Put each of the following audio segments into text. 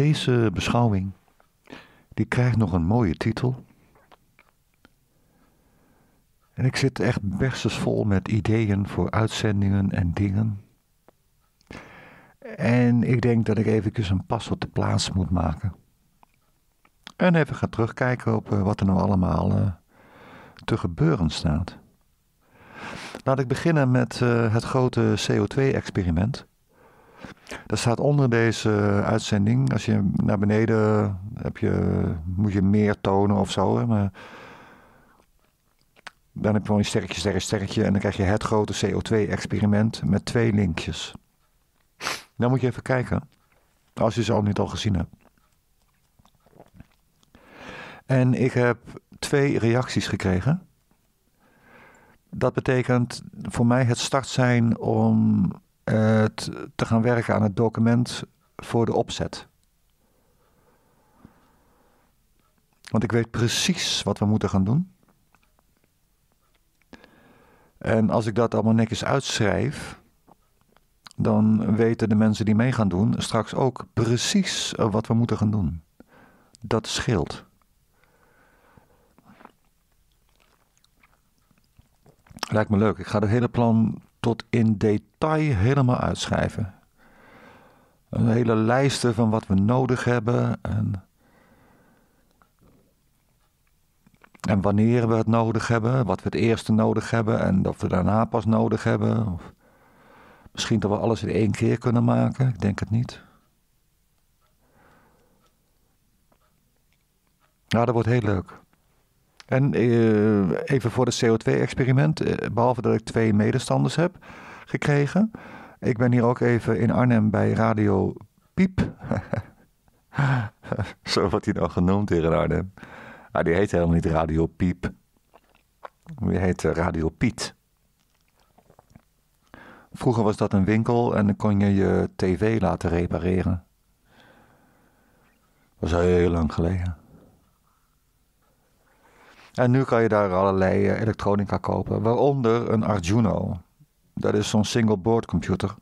Deze beschouwing die krijgt nog een mooie titel. En ik zit echt vol met ideeën voor uitzendingen en dingen. En ik denk dat ik even een pas op de plaats moet maken. En even gaan terugkijken op eh, wat er nou allemaal eh, te gebeuren staat. Laat ik beginnen met eh, het grote CO2-experiment. Dat staat onder deze eh, uitzending. Als je naar beneden eh, heb je, moet je meer tonen of zo. Maar dan heb je gewoon een sterretje, sterretje, sterretje. En dan krijg je het grote CO2-experiment met twee linkjes. Dan moet je even kijken. Als je ze al niet al gezien hebt. En ik heb twee reacties gekregen. Dat betekent voor mij het start zijn om uh, te gaan werken aan het document voor de opzet. Want ik weet precies wat we moeten gaan doen. En als ik dat allemaal netjes uitschrijf, dan weten de mensen die mee gaan doen straks ook precies eh, wat we moeten gaan doen. Dat scheelt. Lijkt me leuk. Ik ga het hele plan tot in detail helemaal uitschrijven. Een hele lijsten van wat we nodig hebben en, en wanneer we het nodig hebben, wat we het eerste nodig hebben en dat we daarna pas nodig hebben. Of misschien dat we alles in één keer kunnen maken, ik denk het niet. Ja, dat wordt heel leuk. En eh, even voor het CO2-experiment, eh, behalve dat ik twee medestanders heb gekregen. Ik ben hier ook even in Arnhem bij Radio Piep. Zo wordt hij nou genoemd hier in Arnhem. Ah, die heet helemaal niet Radio Piep. Die heet eh, Radio Piet. Vroeger was dat een winkel en dan kon je je tv laten repareren. Dat was heel lang geleden. En nu kan je daar allerlei eh, elektronica kopen, waaronder een Arduino. Dat is zo'n single board computer.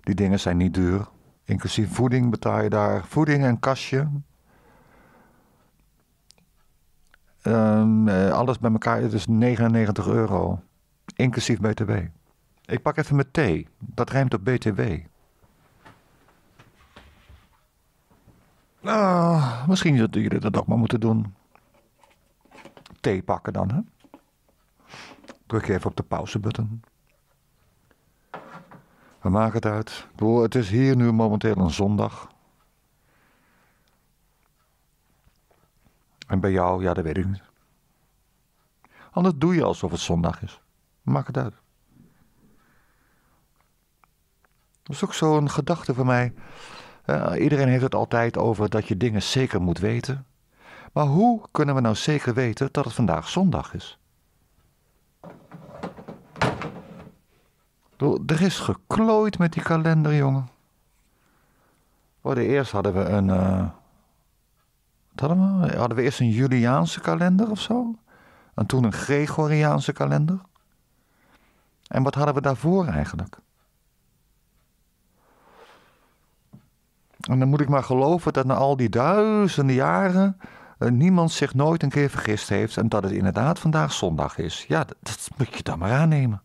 Die dingen zijn niet duur. Inclusief voeding betaal je daar. Voeding en kastje. Ehm, eh, alles bij elkaar, is 99 euro. Inclusief BTW. Ik pak even mijn thee. Dat rijmt op BTW. Nou, misschien dat jullie dat ook maar moeten doen pakken dan. Hè? Druk je even op de pauzebutton. We maken het uit. het is hier nu momenteel een zondag. En bij jou, ja, dat weet ik niet. Anders doe je alsof het zondag is. Maak het uit. Dat is ook zo'n gedachte van mij. Eh, iedereen heeft het altijd over dat je dingen zeker moet weten. Maar hoe kunnen we nou zeker weten dat het vandaag zondag is? Er is geklooid met die kalender, jongen. Voor oh, eerst hadden we een. Uh, wat hadden we? Hadden we eerst een Juliaanse kalender of zo? En toen een Gregoriaanse kalender? En wat hadden we daarvoor eigenlijk? En dan moet ik maar geloven dat na al die duizenden jaren eh, niemand zich nooit een keer vergist heeft en dat het inderdaad vandaag zondag is. Ja, dat, dat moet je dan maar aannemen.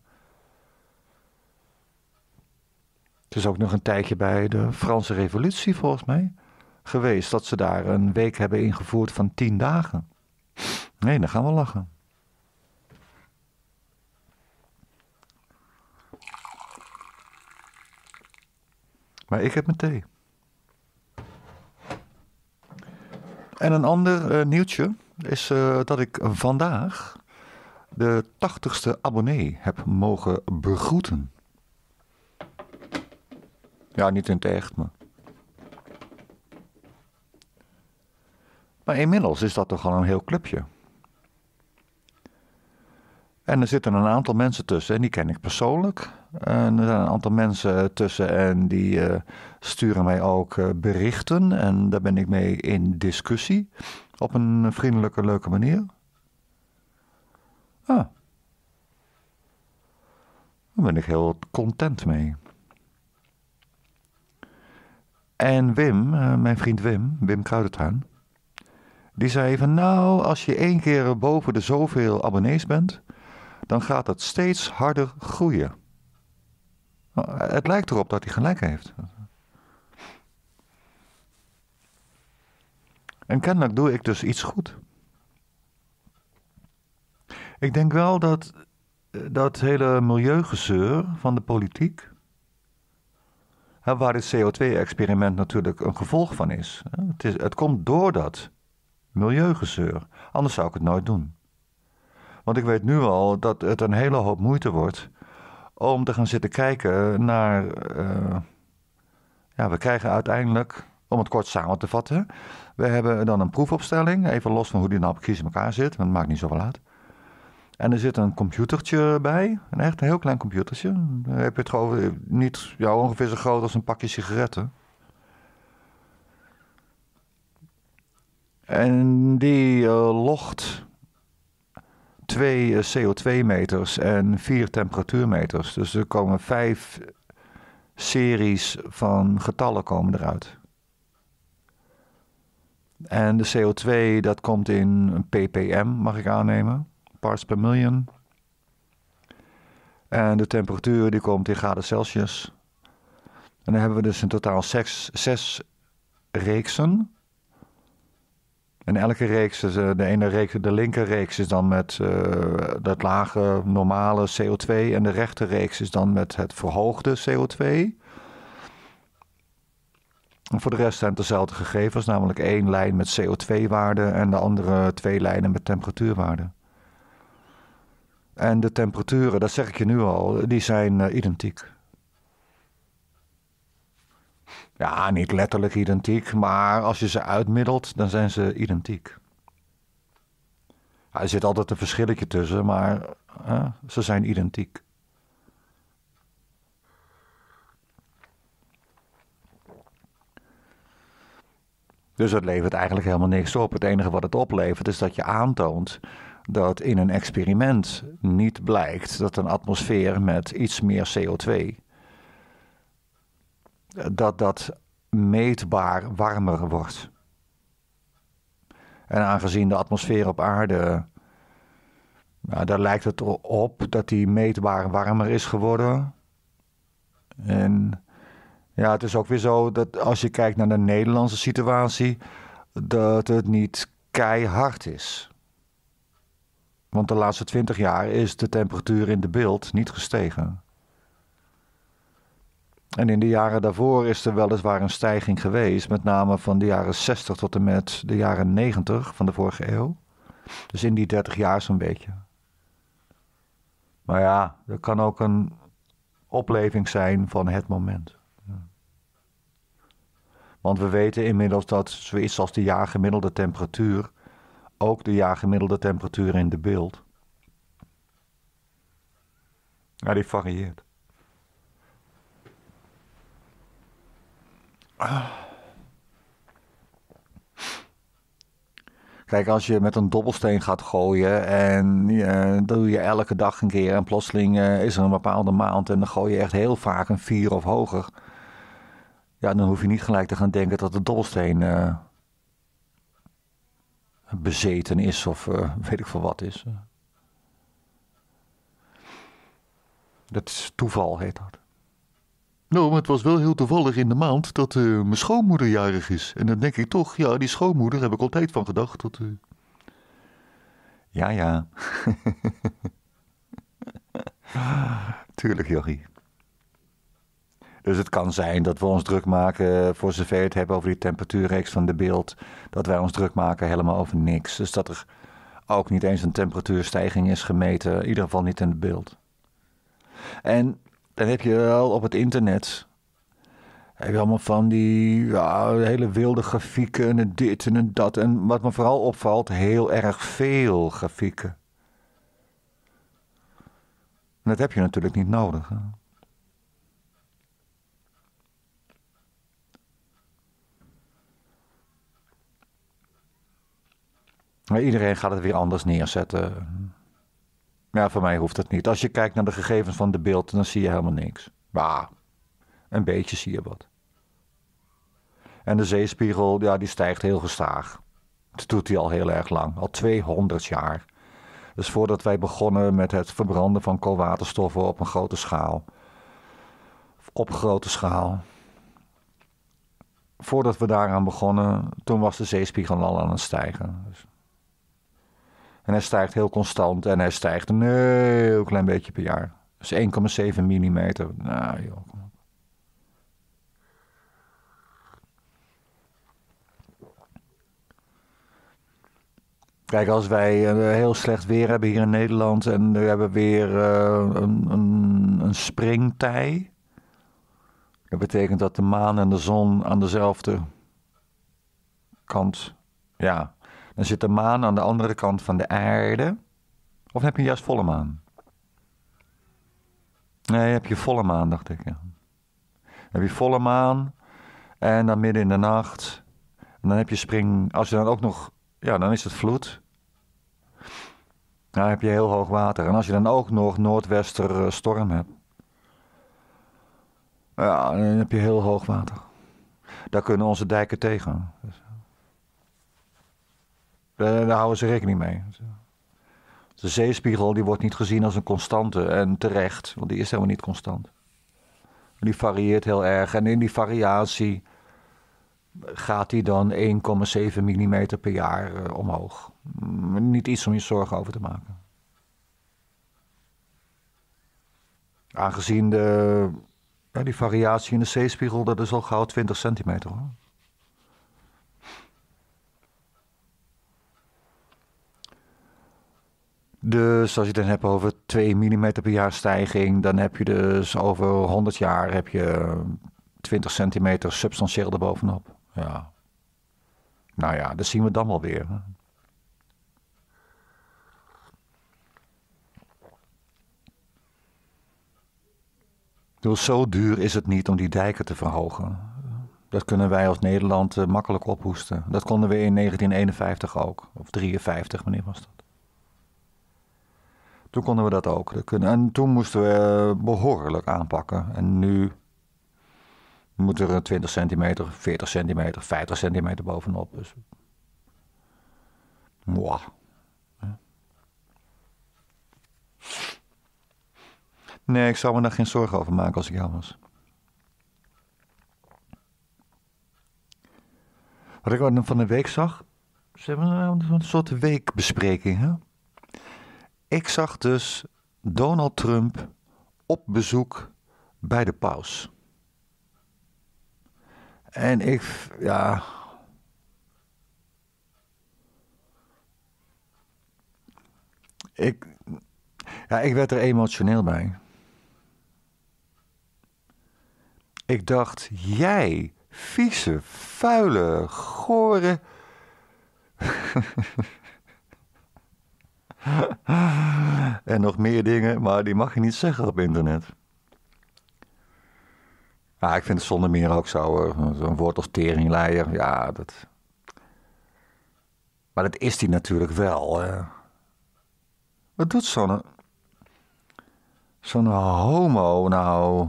Het is ook nog een tijdje bij de Franse Revolutie, volgens mij, geweest dat ze daar een week hebben ingevoerd van tien dagen. Nee, dan gaan we lachen. Maar ik heb mijn thee. En een ander eh, nieuwtje is eh, dat ik vandaag de 80ste abonnee heb mogen begroeten. Ja, niet in het echt, maar. Maar inmiddels is dat toch al een heel clubje. En er zitten een aantal mensen tussen en die ken ik persoonlijk. En er zijn een aantal mensen tussen en die eh, sturen mij ook eh, berichten. En daar ben ik mee in discussie. Op een vriendelijke, leuke manier. Ah. Daar ben ik heel content mee. En Wim, eh, mijn vriend Wim, Wim Kruidentuin. Die zei even, nou, als je één keer boven de zoveel abonnees bent dan gaat het steeds harder groeien. Oh, het lijkt erop dat hij gelijk heeft. En kennelijk doe ik dus iets goed. Ik denk wel dat dat hele milieugezeur van de politiek, waar dit CO2-experiment natuurlijk een gevolg van is. Het, is, het komt door dat milieugezeur. Anders zou ik het nooit doen. Want ik weet nu al dat het een hele hoop moeite wordt om te gaan zitten kijken naar. Eh, ja, we krijgen uiteindelijk, om het kort samen te vatten. We hebben dan een proefopstelling, even los van hoe die nou precies in elkaar zit, want het maakt niet zoveel uit. En er zit een computertje bij, een echt heel klein computertje. Dan heb je het gewoon niet ongeveer zo groot als een pakje sigaretten. En die uh, logt twee eh, CO2-meters en vier temperatuurmeters. Dus er komen vijf series van getallen komen eruit. En de CO2, dat komt in ppm, mag ik aannemen, parts per million. En de temperatuur, die komt in graden Celsius. En dan hebben we dus in totaal zes reeksen en elke reeks, eh, de ene reeks, de linker reeks is dan met uh, eh, dat lage normale CO2 en de rechter reeks is dan met het verhoogde CO2. En voor de rest zijn het dezelfde gegevens, namelijk één lijn met CO2-waarde en de andere twee lijnen met temperatuurwaarde. En de temperaturen, dat zeg ik je nu al, die zijn eh, identiek. Ja, niet letterlijk identiek, maar als je ze uitmiddelt, dan zijn ze identiek. er zit altijd een verschilletje tussen, maar hè, ze zijn identiek. Dus het levert eigenlijk helemaal niks op. Het enige wat het oplevert is dat je aantoont dat in een experiment niet blijkt dat een atmosfeer met iets meer CO2 dat dat meetbaar warmer wordt. En aangezien de atmosfeer op aarde, nou, daar lijkt het op dat die meetbaar warmer is geworden. En ja, het is ook weer zo dat als je kijkt naar de Nederlandse situatie, dat het niet keihard is. Want de laatste 20 jaar is de temperatuur in de beeld niet gestegen. En in de jaren daarvoor is er weliswaar een stijging geweest, met name van de jaren 60 tot en met de jaren 90 van de vorige eeuw. Dus in die 30 jaar zo'n beetje. Maar ja, dat kan ook een opleving zijn van het moment. Want we weten inmiddels dat zoiets als de jaargemiddelde temperatuur ook de jaargemiddelde temperatuur in de beeld. Ja, die varieert. Kijk, als je met een dobbelsteen gaat gooien en eh, dat doe je elke dag een keer en plotseling eh, is er een bepaalde maand en dan gooi je echt heel vaak een vier of hoger. Ja, dan hoef je niet gelijk te gaan denken dat de dobbelsteen eh, bezeten is of weet ik veel wat is. Dat is toeval, heet dat. Nou, maar het was wel heel toevallig in de maand dat eh, mijn schoonmoeder jarig is. En dan denk ik toch, ja, die schoonmoeder heb ik altijd van gedacht. Dat, uh... Ja, ja. Tuurlijk, Jochie. Dus het kan zijn dat we ons druk maken, eh, voor zover het hebben over die temperatuurreeks van de beeld, dat wij ons druk maken helemaal over niks. Dus dat er ook niet eens een temperatuurstijging is gemeten, in ieder geval niet in het beeld. En dan heb je wel op het internet. Heb je allemaal van die ja, hele wilde grafieken en dit en dat. En wat me vooral opvalt, heel erg veel grafieken. dat heb je natuurlijk niet nodig. Maar iedereen gaat het weer anders neerzetten. Ja, voor mij hoeft dat niet. Als je kijkt naar de gegevens van de beeld, dan zie je helemaal niks. Bah, een beetje zie je wat. En de zeespiegel, ja, die stijgt heel gestaag. Dat doet hij al heel erg lang, al 200 jaar. Dus voordat wij begonnen met het verbranden van koolwaterstoffen op een grote schaal. Op grote schaal. Voordat we daaraan begonnen, toen was de zeespiegel al aan het stijgen. Dus en hij stijgt heel constant en hij stijgt een heel klein beetje per jaar. Dus 1,7 mm. Nou joh. Kijk, als wij eh, heel slecht weer hebben hier in Nederland en we hebben weer eh, een, een, een springtij. Dat betekent dat de maan en de zon aan dezelfde kant. Ja, dan zit de maan aan de andere kant van de aarde. Of heb je juist volle maan? Nee, heb je volle maan, dacht ik. Ja. Heb je volle maan en dan midden in de nacht. En dan heb je spring. Als je dan ook nog. Ja, dan is het vloed. Dan heb je heel hoog water. En als je dan ook nog noordwester eh, storm hebt. Ja, dan heb je heel hoog water. Daar kunnen onze dijken tegen. Dus. Eh, daar, houden ze rekening mee. De zeespiegel die wordt niet gezien als een constante en terecht, want die is helemaal niet constant. Die varieert heel erg en in die variatie gaat die dan 1,7 mm per jaar eh, omhoog. Mm, niet iets om je zorgen over te maken. Aangezien de, ja, die variatie in de zeespiegel, dat is al gauw 20 centimeter. Hoor. Dus als je het dan hebt over 2 mm per jaar stijging, dan heb je dus over 100 jaar heb je 20 centimeter substantieel erbovenop. Ja. Nou ja, dat zien we dan wel weer. Dus zo duur is het niet om die dijken te verhogen. Dat kunnen wij als Nederland eh, makkelijk ophoesten. Dat konden we in 1951 ook, of 53 wanneer was dat? Toen konden we dat ook. En toen moesten we eh, behoorlijk aanpakken. En nu moet er 20 centimeter, 40 centimeter, 50 centimeter bovenop. Dus. Nee, ik zou me daar geen zorgen over maken als ik jou was. Wat ik van de week zag, ze hebben een soort weekbespreking, hè? Ik zag dus Donald Trump op bezoek bij de paus. En ik, ja. Ik, ja, ik werd er emotioneel bij. Ik dacht, jij, vieze, vuile, gore. en nog meer dingen, maar die mag je niet zeggen op internet. Ja, ik vind het zonder meer ook zo. een eh, woord als teringleier, ja, dat... Maar dat is die natuurlijk wel. Wat doet zo'n... Zo'n homo nou...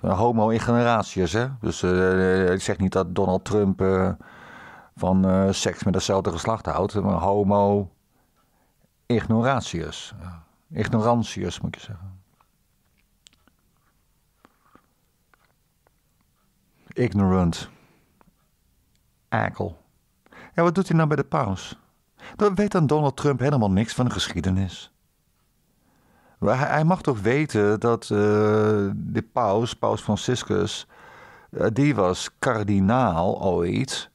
Een homo in generaties, hè? Dus eh, eh, ik zeg niet dat Donald Trump... van seks met hetzelfde geslacht houdt. Maar homo ignoratius. Eh, ignorantius moet je zeggen. Ignorant. Akel. Ja, wat doet hij nou bij de paus? Dan weet dan Donald Trump helemaal niks van de geschiedenis. Hij, hij mag toch weten dat uh, de paus, paus Franciscus, eh, die was kardinaal ooit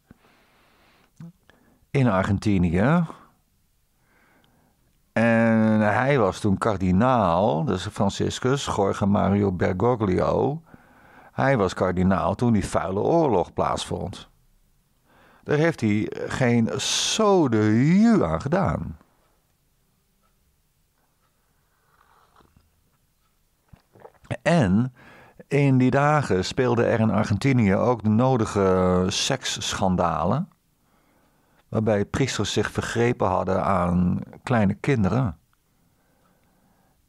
in Argentinië. En hij was toen kardinaal, dus Franciscus Jorge Mario Bergoglio. Hij was kardinaal toen die vuile oorlog plaatsvond. Daar heeft hij geen sode aan gedaan. En in die dagen speelden er in Argentinië ook de nodige seksschandalen waarbij priesters zich vergrepen hadden aan kleine kinderen.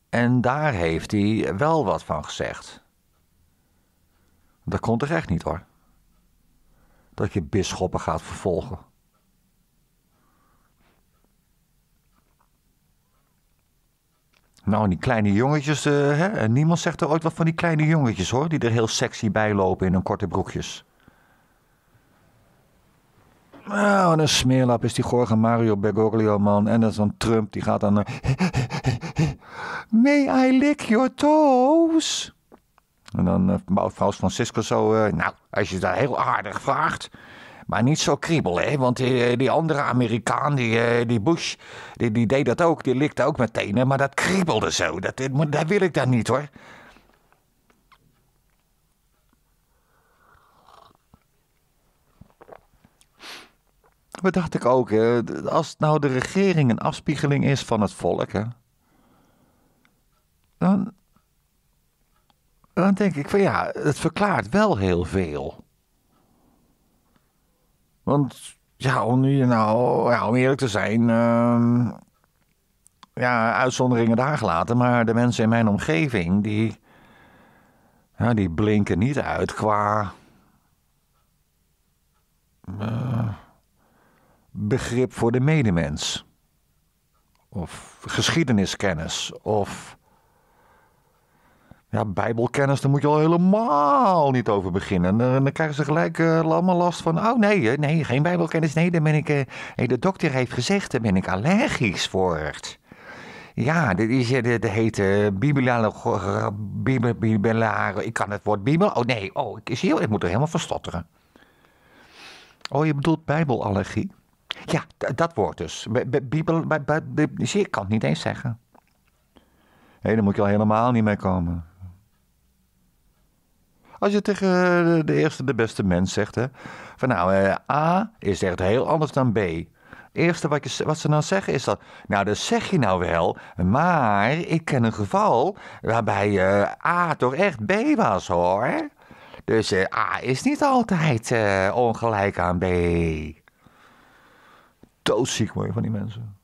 En daar heeft hij wel wat van gezegd. Dat kon toch echt niet hoor. Dat je bisschoppen gaat vervolgen. Nou, die kleine jongetjes, uh, hè? niemand zegt er ooit wat van die kleine jongetjes hoor, die er heel sexy bij lopen in hun korte broekjes. Nou, een smeerlap is die Gorgon Mario Bergoglio, man. En dat is dan Trump, die gaat dan... Eh, May I lick your toes? En dan uh, eh, Frans Francisco zo... Eh, nou, als je dat heel aardig vraagt... Maar niet zo kriebel, hè? Want die, andere Amerikaan, die, die Bush, die, die, deed dat ook. Die likte ook meteen, Maar dat kriebelde zo. Dat, dat wil ik dan niet, hoor. maar dacht ik ook. Als nou de regering een afspiegeling is van het volk, hè, dan, dan denk ik van ja, het verklaart wel heel veel. Want ja, om nou, ja, om eerlijk te zijn, ehm, ja, uitzonderingen daar gelaten, maar de mensen in mijn omgeving die, ja, die blinken niet uit qua. Eh, begrip voor de medemens. Of geschiedeniskennis. Of ja, bijbelkennis, daar moet je al helemaal niet over beginnen. En eh, dan, krijgen ze gelijk uh, allemaal last van... oh nee, eh, nee, geen bijbelkennis, nee, daar ben ik... Uh, de dokter heeft gezegd, daar ben ik allergisch voor. Ja, dit is de, de hete Ik kan het woord bibel... Oh nee, oh, ik, is heel, ik moet er helemaal van stotteren. Oh, je bedoelt bijbelallergie? Ja, dat woord dus. Bibel, zie ik kan het niet eens zeggen. Hé, daar moet je al helemaal niet mee komen. Als je tegen eh, de eerste de beste mens zegt, hè, van nou, eh, A is echt heel anders dan B. Het eerste wat, je, wat ze dan nou zeggen is dat, nou dat zeg je nou wel, maar ik ken een geval waarbij eh, A toch echt B was hoor. Dus eh, A is niet altijd eh, ongelijk aan B doodziek mooi van die mensen.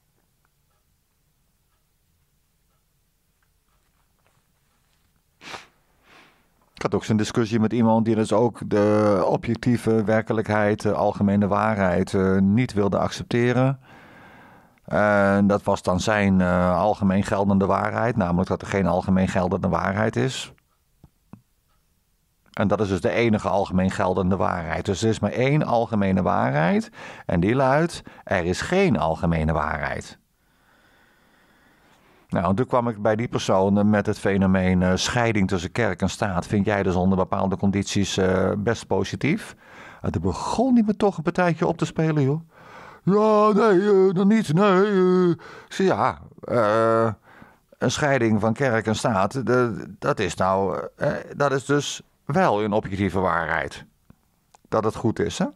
Ik had ook zo'n discussie met iemand die dus ook de objectieve werkelijkheid, de algemene waarheid eh, niet wilde accepteren. En dat was dan zijn eh, algemeen geldende waarheid, namelijk dat er geen algemeen geldende waarheid is. En dat is dus de enige algemeen geldende waarheid. Dus er is maar één algemene waarheid. En die luidt: er is geen algemene waarheid. Nou, toen kwam ik bij die persoon met het fenomeen eh, scheiding tussen kerk en staat. Vind jij dus onder bepaalde condities eh, best positief? En toen begon hij me toch een partijtje op te spelen, joh. Ja, nee, dan eh, niet, nee. Ik ja, een scheiding van kerk en staat, dat is nou, dat is dus wel een objectieve waarheid. Dat het goed is, hè?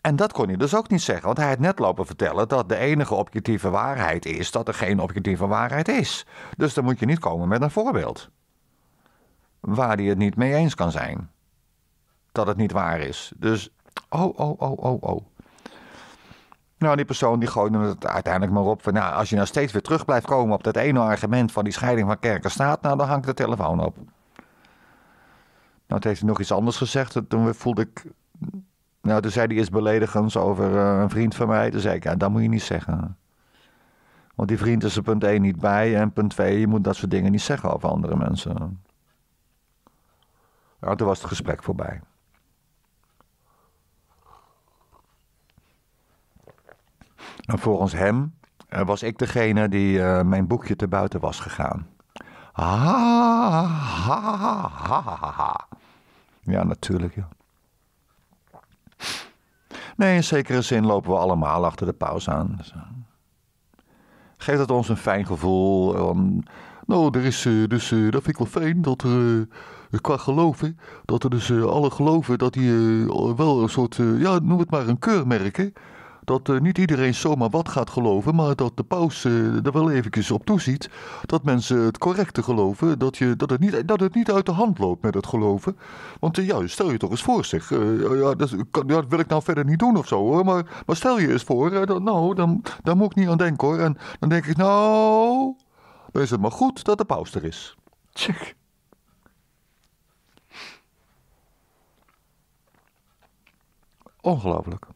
En dat kon hij dus ook niet zeggen, want hij had net lopen vertellen dat de enige objectieve waarheid is dat er geen objectieve waarheid is. Dus dan moet je niet komen met een voorbeeld waar hij het niet mee eens kan zijn. Dat het niet waar is. Dus, oh, oh, oh, oh, oh. Nou, die persoon die gooide het uiteindelijk maar op. Van, nou, als je nou steeds weer terug blijft komen op dat ene argument van die scheiding van kerk en staat, nou dan hangt de telefoon op. Maar nou, toen heeft hij nog iets anders gezegd. Toen voelde ik. Nou, toen zei hij iets beledigends over eh, een vriend van mij. Toen zei ik, ja, dat moet je niet zeggen. Want die vriend is er punt 1 niet bij. En punt 2, je moet dat soort dingen niet zeggen over andere mensen. Ja, toen was het gesprek voorbij. En volgens hem eh, was ik degene die eh, mijn boekje te buiten was gegaan. Ha, ha, ha, ha, ha. Ja, natuurlijk. Ja. Nee, in zekere zin lopen we allemaal achter de pauze aan. Dus, eh. Geeft het ons een fijn gevoel. nou, er is eh, dus, eh, dat vind ik wel fijn, dat er qua geloven, dat er dus alle geloven, dat die wel een soort, ja, noem het maar een keurmerk, hè? dat eh, niet iedereen zomaar wat gaat geloven, maar dat de paus uh, er wel eventjes op toeziet dat mensen het correcte geloven, dat, je, dat, het, niet, dat het niet uit de hand loopt met het geloven. Want uh, ja, stel je toch eens voor, zeg, ja, dat, ja, dat, wil ik nou verder niet doen of zo hoor, maar, maar stel je eens voor, dat, nou, dan, daar moet ik niet aan denken hoor. En dan denk ik, nou, dan is het maar goed dat de paus er is. Check. Ongelooflijk.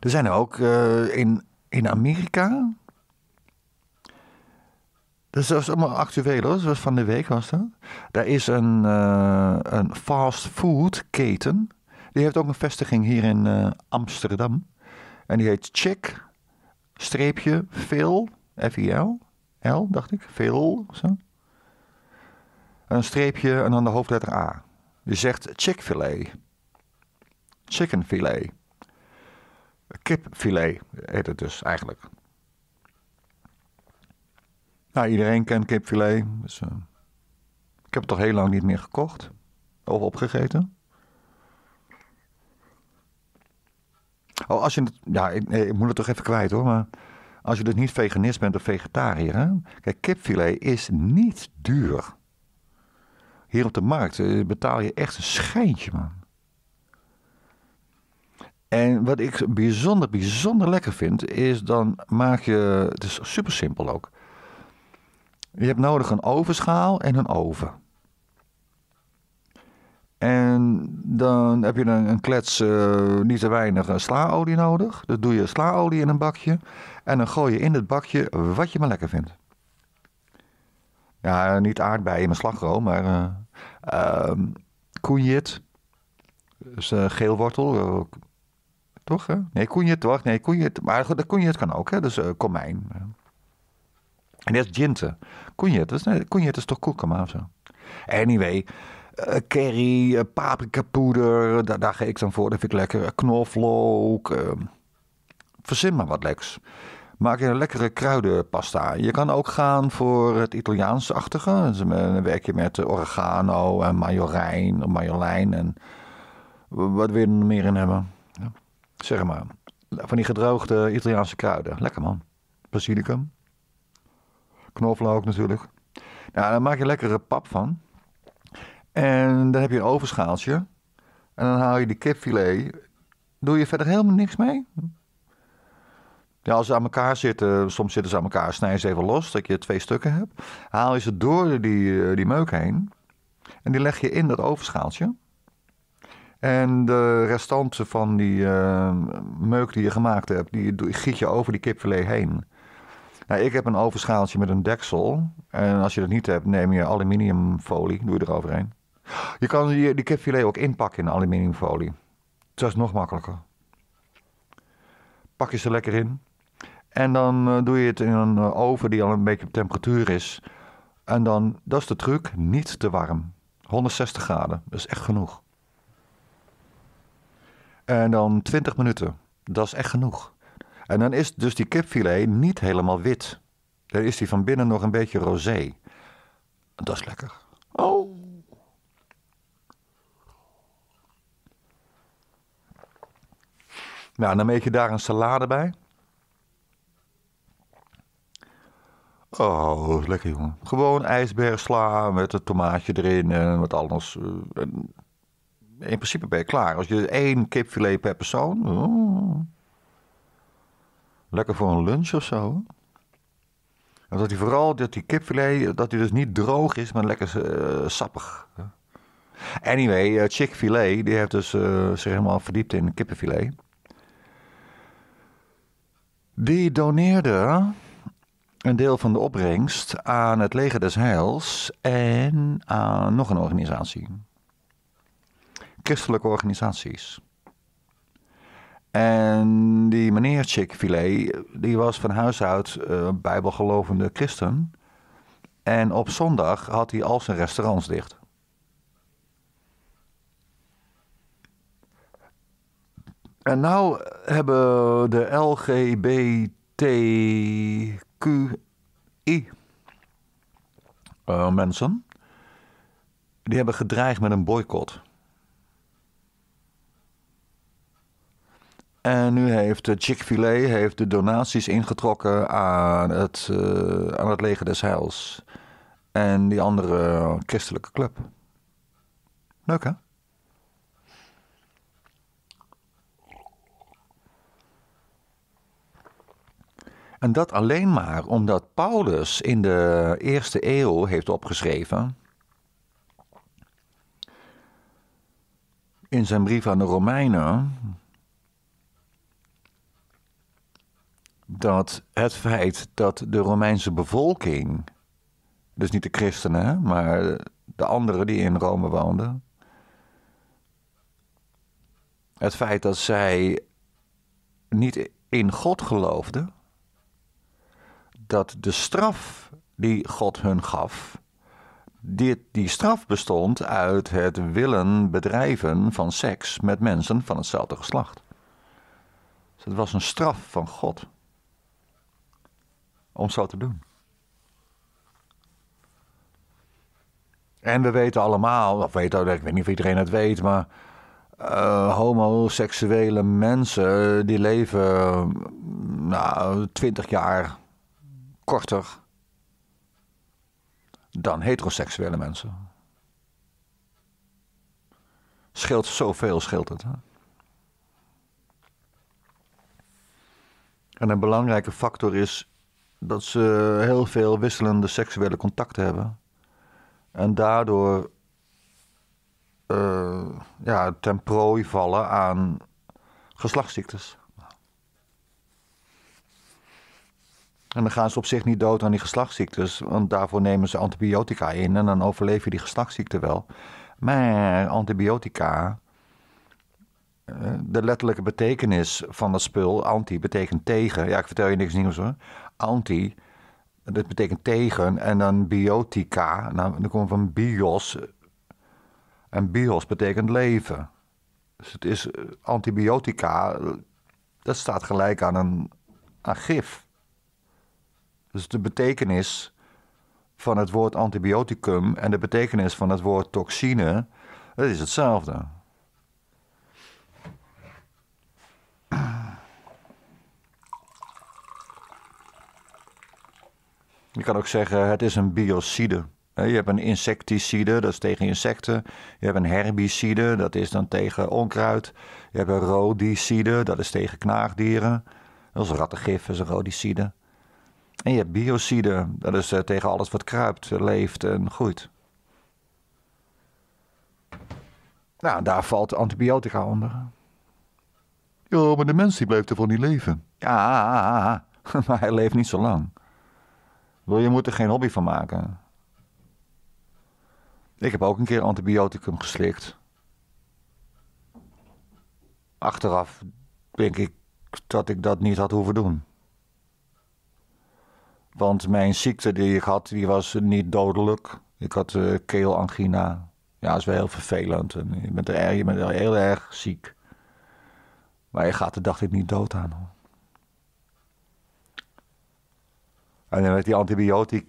Er zijn er ook eh, in, in Amerika. Dat is allemaal actueel hoor, zoals van de week was dat. Daar is een, eh, een fast food keten. Die heeft ook een vestiging hier in eh, Amsterdam. En die heet Chick, streepje, Phil, F-I-L, L dacht ik, Phil, zo. Een streepje en dan de hoofdletter A. Die zegt chick fil Chicken filet. Kipfilet heet het dus eigenlijk. Nou, iedereen kent kipfilet. Dus, eh, ik heb het toch heel lang niet meer gekocht of opgegeten. Oh, als je het. Ja, ik, ik, moet het toch even kwijt hoor. Maar als je dus niet veganist bent of vegetariër. Hè? Kijk, kipfilet is niet duur. Hier op de markt eh, betaal je echt een schijntje, man. En wat ik bijzonder, bijzonder lekker vind, is dan maak je. Het is super simpel ook. Je hebt nodig een ovenschaal en een oven. En dan heb je een, een klets, eh, niet te weinig eh, slaolie nodig. Dat dus doe je slaolie in een bakje. En dan gooi je in het bakje wat je maar lekker vindt. Ja, niet aardbeien een slagroom, maar uh, eh, uh ehm, koenjit. Dus uh, geelwortel, toch? Hè? Nee, het toch? nee, het. Maar goed, het kan ook, hè? Dus eh, komijn. En dat is Jinte. Koenjert, dus, nee, is toch koekema of zo? Anyway, uh, curry, uh, paprikapoeder, daar, ga ik dan voor. Dat vind ik lekker. Knoflook. Ehm, verzin maar wat leks. Maak je een lekkere kruidenpasta. Je kan ook gaan voor het Italiaansachtige. achtige. Dus, dan werk je met oregano en majorijn, majolijn en... Wat wil je er meer in hebben? zeg maar. Van die gedroogde Italiaanse kruiden. Lekker man. Basilicum. Knoflook natuurlijk. Nou, daar maak je lekkere pap van. En dan heb je een overschaaltje. En dan haal je die kipfilet. Doe je verder helemaal niks mee. Ja, als ze aan elkaar zitten, soms zitten ze aan elkaar, snij ze even los, dat je twee stukken hebt. Haal je ze door die, eh, die meuk heen. En die leg je in dat overschaaltje. En de restanten van die uh, meuk die je gemaakt hebt, die giet je over die kipfilet heen. Nou, ik heb een ovenschaaltje met een deksel. En als je dat niet hebt, neem je aluminiumfolie, doe je eroverheen. Je kan die, die kipfilet ook inpakken in aluminiumfolie. Dat is nog makkelijker. Pak je ze lekker in. En dan eh, doe je het in een eh, oven die al een beetje op temperatuur is. En dan, dat is de truc, niet te warm. 160 graden, dat is echt genoeg. En dan 20 minuten. Dat is echt genoeg. En dan is dus die kipfilet niet helemaal wit. Dan is die van binnen nog een beetje rosé. Dat is lekker. Oh. Nou, dan meet je daar een salade bij. Oh, lekker jongen. Gewoon ijsbergsla met een tomaatje erin en wat anders. Eh, en in principe ben je klaar. Als je één kipfilet per persoon. Oh. lekker voor een lunch of zo. En dat hij vooral, dat die kipfilet, dat dus niet droog is, maar lekker uh, sappig. Anyway, uh, eh, chick die heeft dus eh, zich helemaal verdiept in kippenfilet. Die doneerde een deel van de opbrengst aan het Leger des Heils en aan nog een organisatie christelijke organisaties. En die meneer Chick Filet, die was van huis uit eh, bijbelgelovende christen. En op zondag had hij al zijn restaurants dicht. En nou hebben de LGBTQI uh, eh, mensen, die hebben gedreigd met een boycott. En nu heeft Chick-fil-A de donaties ingetrokken aan het, uh, aan het leger des heils. En die andere christelijke club. Leuk hè? En dat alleen maar omdat Paulus in de eerste eeuw heeft opgeschreven. In zijn brief aan de Romeinen dat het feit dat de Romeinse bevolking, dus niet de christenen, maar de anderen die in Rome woonden, het feit dat zij niet in God geloofden, dat de straf die God hun gaf, die, die straf bestond uit het willen bedrijven van seks met mensen van hetzelfde geslacht. Dus het was een straf van God om zo te doen. En we weten allemaal, of weten, ik weet niet of iedereen het weet, maar eh, homoseksuele mensen die leven uh, nou, 20 jaar korter dan heteroseksuele mensen. Scheelt zoveel, scheelt het. Hè? En een belangrijke factor is dat ze heel veel wisselende seksuele contacten hebben. En daardoor eh, ja, ten prooi vallen aan geslachtsziektes. En dan gaan ze op zich niet dood aan die geslachtsziektes, want daarvoor nemen ze antibiotica in en dan overleef je die geslachtziekte wel. Maar antibiotica, eh, de letterlijke betekenis van dat spul, anti, betekent tegen. Ja, ik vertel je niks nieuws hoor anti, dat betekent tegen, en dan biotica, nou, dan komt van bios. En bios betekent leven. Dus het is eh, antibiotica, dat staat gelijk aan een aan gif. Dus de betekenis van het woord antibioticum en de betekenis van het woord toxine, dat is hetzelfde. Je kan ook zeggen, het is een biocide. Je hebt een insecticide, dat is tegen insecten. Je hebt een herbicide, dat is dan tegen onkruid. Je hebt een rodicide, dat is tegen knaagdieren. Dat is rattengif, dat is een rodicide. En je hebt biocide, dat is eh, tegen alles wat kruipt, leeft en groeit. Nou, daar valt antibiotica onder. Jo, maar de mens die blijft ervan niet leven. Ja, maar hij leeft niet zo lang. Je moet er geen hobby van maken. Ik heb ook een keer antibioticum geslikt. Achteraf denk ik dat ik dat niet had hoeven doen. Want mijn ziekte die ik had, die was niet dodelijk. Ik had eh, keelangina. Ja, dat is wel heel vervelend. En je, bent er, heel erg ziek. Maar je gaat er, dacht niet dood aan. Hoor. En dan werd die antibiotica,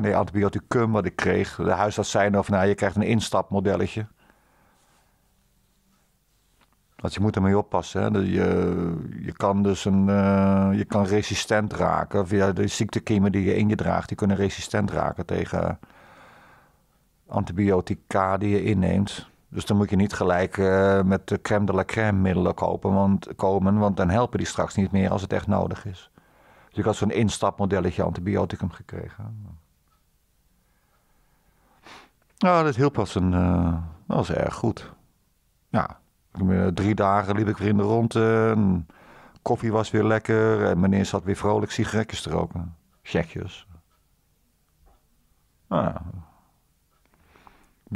nee, antibioticum wat ik kreeg. De huisarts zei nou nou, je krijgt een instapmodelletje. Want je moet ermee oppassen. Hè? Je, je kan dus een, eh, je kan resistent raken. Via de ziektekiemen die je in je draagt, die kunnen resistent raken tegen antibiotica die je inneemt. Dus dan moet je niet gelijk eh, met de crème de la crème middelen kopen, want, komen, want dan helpen die straks niet meer als het echt nodig is. Dus ik had zo'n instapmodelletje antibioticum gekregen. Nou, dat hielp pas een. Eh, dat was erg goed. Ja, eh, drie dagen liep ik weer in de rondte. koffie was weer lekker. En meneer zat weer vrolijk sigaretjes te roken. Checkjes. Nou,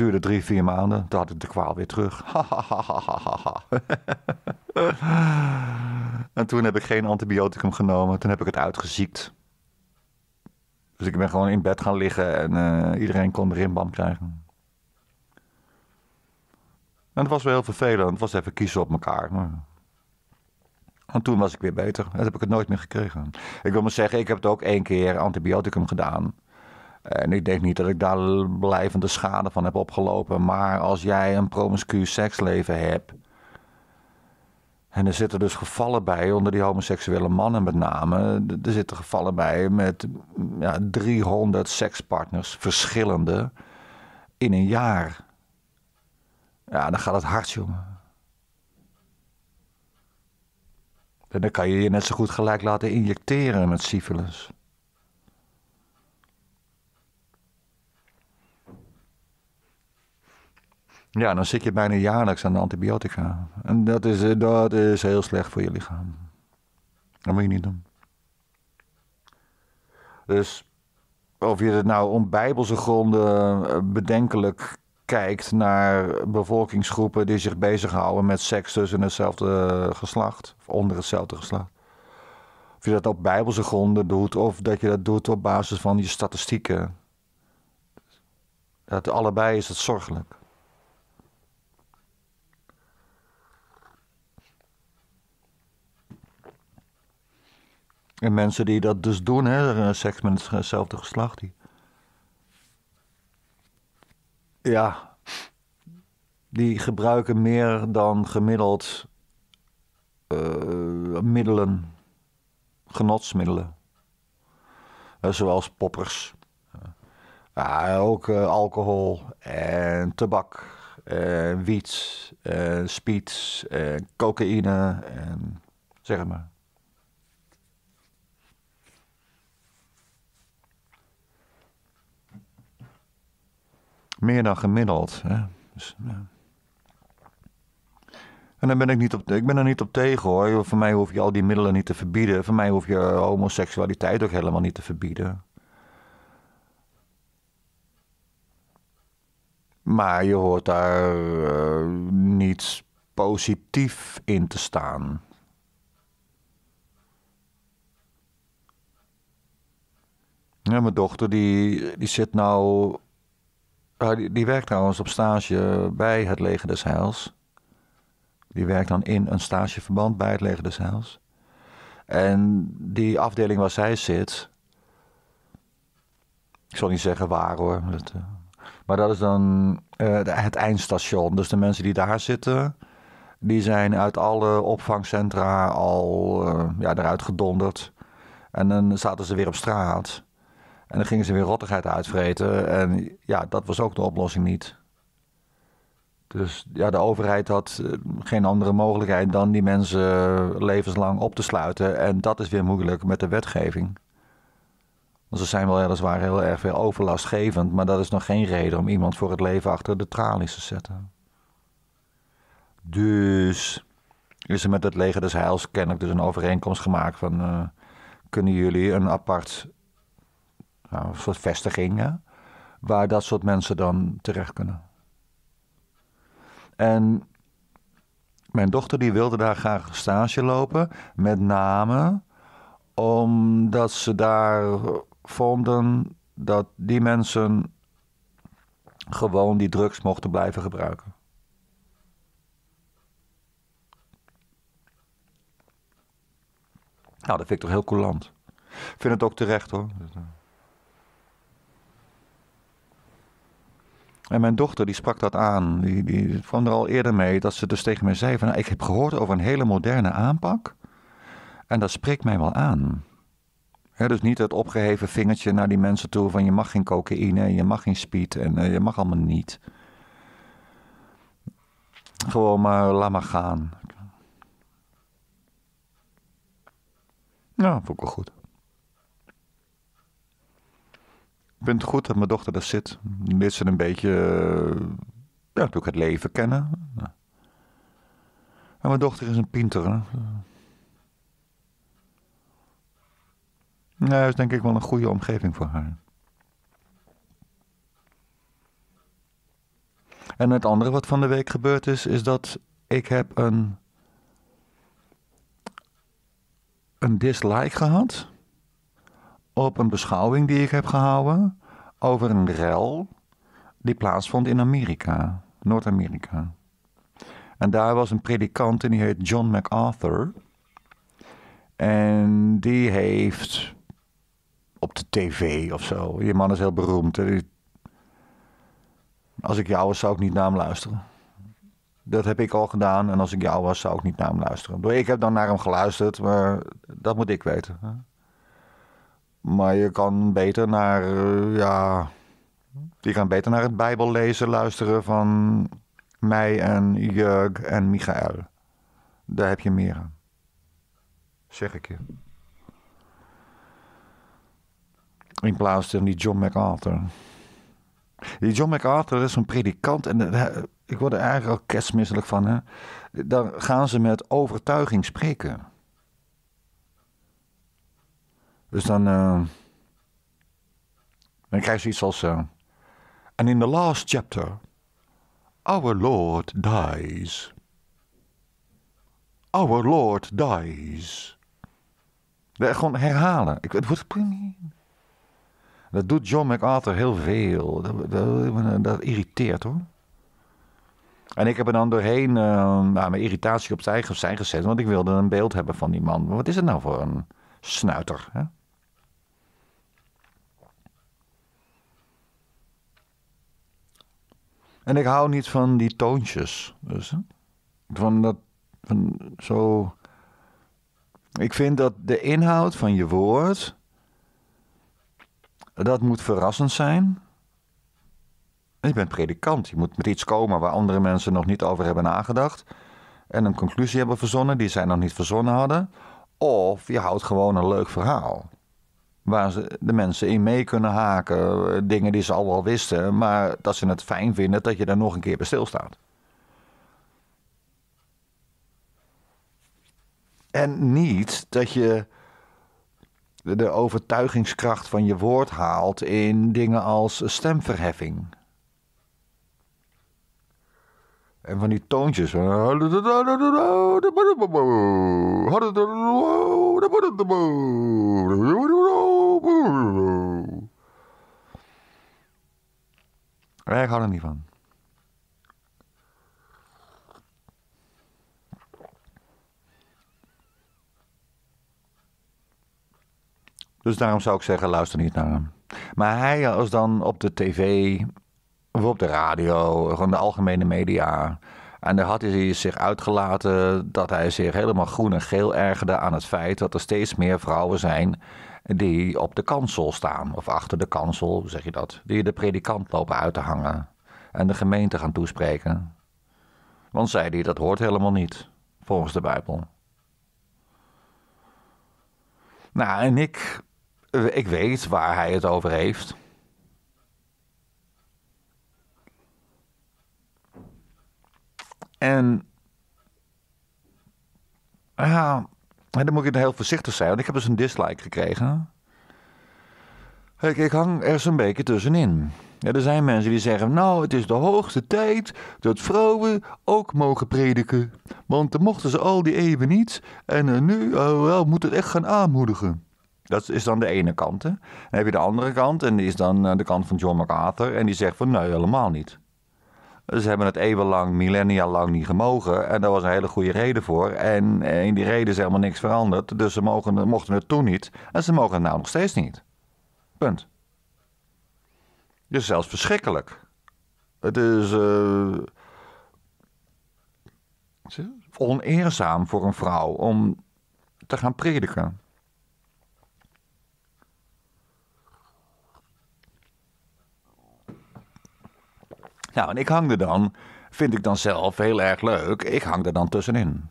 Duurde drie, vier maanden. Toen had ik de kwaal weer terug. en toen heb ik geen antibioticum genomen. Toen heb ik het uitgeziekt. Dus ik ben gewoon in bed gaan liggen en eh, iedereen kon een rimband krijgen. En het was wel heel vervelend. Het was even kiezen op elkaar. Maar... En toen was ik weer beter. Dat heb ik het nooit meer gekregen. Ik wil maar zeggen, ik heb het ook één keer antibioticum gedaan. En ik denk niet dat ik daar blijvende schade van heb opgelopen. Maar als jij een promiscu seksleven hebt. En er zitten dus gevallen bij, onder die homoseksuele mannen met name. Er zitten gevallen bij met ja, 300 sekspartners, verschillende, in een jaar. Ja, dan gaat het hard, jongen. En dan kan je je net zo goed gelijk laten injecteren met syfilis. Ja, dan zit je bijna jaarlijks aan de antibiotica. En dat is, eh, dat is heel slecht voor je lichaam. Dat moet je niet doen. Dus of je het nou om bijbelse gronden eh, bedenkelijk kijkt naar bevolkingsgroepen die zich bezighouden met seks tussen hetzelfde geslacht, of onder hetzelfde geslacht. Of je dat op bijbelse gronden doet, of dat je dat doet op basis van je statistieken. allebei is het zorgelijk. En mensen die dat dus doen, hè, eh, seks met hetzelfde geslacht. Die... Ja, die gebruiken meer dan gemiddeld uh, middelen, genotsmiddelen. Eh, zoals poppers. Ah, ook alcohol en tabak en wiet en speed en cocaïne en zeg maar. Meer dan gemiddeld. Hè? Dus, ja. En dan ben ik, niet op, ik ben er niet op tegen hoor. Voor mij hoef je al die middelen niet te verbieden. Voor mij hoef je homoseksualiteit ook helemaal niet te verbieden. Maar je hoort daar eh, niets positief in te staan. Ja, mijn dochter die, die zit nou Ah, die, werkt trouwens op stage bij het Leger des Heils. Die werkt dan in een stageverband bij het Leger des Heils. En die afdeling waar zij zit. Ik zal niet zeggen waar hoor. maar dat eh, is dan eh, het eindstation. Dus de mensen die daar zitten. Die zijn uit alle opvangcentra al eh, ja, eruit gedonderd. En dan zaten ze weer op straat. En dan gingen ze weer rottigheid uitvreten. En ja, dat was ook de oplossing niet. Dus ja, de overheid had eh, geen andere mogelijkheid dan die mensen eh, levenslang op te sluiten. En dat is weer moeilijk met de wetgeving. Want ze zijn wel weliswaar heel erg veel overlastgevend, maar dat is nog geen reden om iemand voor het leven achter de tralies te zetten. Dus is er met het leger des heils kennelijk dus een overeenkomst gemaakt van... Eh, kunnen jullie een apart nou, een soort vestigingen, waar dat soort mensen dan terecht kunnen. En mijn dochter die wilde daar graag stage lopen, met name omdat ze daar vonden dat die mensen gewoon die drugs mochten blijven gebruiken. Nou, dat vind ik toch heel coulant. Ik vind het ook terecht hoor. Dus, eh, En mijn dochter die sprak dat aan. Die, die kwam er al eerder mee dat ze dus tegen mij zei: van, nou, Ik heb gehoord over een hele moderne aanpak. En dat spreekt mij wel aan. dus niet het opgeheven vingertje naar die mensen toe van je mag geen cocaïne, je mag geen speed en eh, je mag allemaal niet. Gewoon maar laat maar gaan. Nou, ja, vond ik wel goed. Ik vind het goed dat mijn dochter daar zit. Leert ze een beetje eh, ja, natuurlijk het leven kennen. En mijn dochter is een pinter. Hè? Ja, dat is denk ik wel een goede omgeving voor haar. En het andere wat van de week gebeurd is, is dat ik heb een, een dislike gehad op een beschouwing die ik heb gehouden over een rel die plaatsvond in Amerika, Noord-Amerika. En daar was een predikant en die heet John MacArthur. En die heeft op de tv of zo. Die man is heel beroemd. Hè? Als ik jou was, zou ik niet naar hem luisteren. Dat heb ik al gedaan. En als ik jou was, zou ik niet naar hem luisteren. Ik heb dan naar hem geluisterd, maar dat moet ik weten. Maar je kan beter naar, eh, ja, je kan beter naar het Bijbel lezen, luisteren van mij en Jurg en Michael. Daar heb je meer aan. Zeg ik je. In plaats van die John MacArthur. Die John MacArthur is een predikant en ik word er eigenlijk al kerstmisselijk van. Hè? Daar gaan ze met overtuiging spreken. Dus dan, eh, dan krijg je iets als. Eh, en in the last chapter, our Lord dies. Our Lord dies. Dat gewoon herhalen. Ik, het wordt Dat doet John MacArthur heel veel. Dat, dat, dat irriteert hoor. En ik heb er dan doorheen eh, nou, mijn irritatie op zijn gezet. Want ik wilde een beeld hebben van die man. Wat is het nou voor een snuiter? Hè? En ik hou niet van die toontjes. Dus, van dat. Van zo. Ik vind dat de inhoud van je woord. dat moet verrassend zijn. Je bent predikant. Je moet met iets komen waar andere mensen nog niet over hebben nagedacht. En een conclusie hebben verzonnen die zij nog niet verzonnen hadden. Of je houdt gewoon een leuk verhaal waar ze de mensen in mee kunnen haken. Dingen die ze al wel wisten, maar dat ze het fijn vinden dat je daar nog een keer bij stilstaat. En niet dat je de overtuigingskracht van je woord haalt in dingen als stemverheffing. En van die toontjes. Ik hou er niet van. Dus daarom zou ik zeggen, luister niet naar hem. Maar hij was dan op de tv op de radio, gewoon de algemene media. En daar had hij zich uitgelaten dat hij zich helemaal groen en geel ergerde aan het feit dat er steeds meer vrouwen zijn die op de kansel staan. Of achter de kansel, zeg je dat. Die de predikant lopen uit te hangen en de gemeente gaan toespreken. Want zei hij, dat hoort helemaal niet, volgens de Bijbel. Nou, en ik, ik weet waar hij het over heeft. En ja, dan moet ik heel voorzichtig zijn, want ik heb dus een dislike gekregen. Ik, ik hang er zo'n beetje tussenin. Ja, er zijn mensen die zeggen: Nou, het is de hoogste tijd dat vrouwen ook mogen prediken. Want dan mochten ze al die eeuwen niet. En eh, nu uh, wel, moet het echt gaan aanmoedigen. Dat is dan de ene kant. Hè? Dan heb je de andere kant, en die is dan eh, de kant van John MacArthur. En die zegt: van, Nee, helemaal niet. Ze hebben het eeuwenlang, millennia lang niet gemogen. En daar was een hele goede reden voor. En eh, in die reden is helemaal niks veranderd. Dus ze mogen, mochten het toen niet. En ze mogen het nou nog steeds niet. Punt. Dus zelfs verschrikkelijk. Het is. Eh, oneerzaam voor een vrouw om te gaan prediken. Nou, en ik hang er dan, vind ik dan zelf heel erg leuk, ik hang er dan tussenin.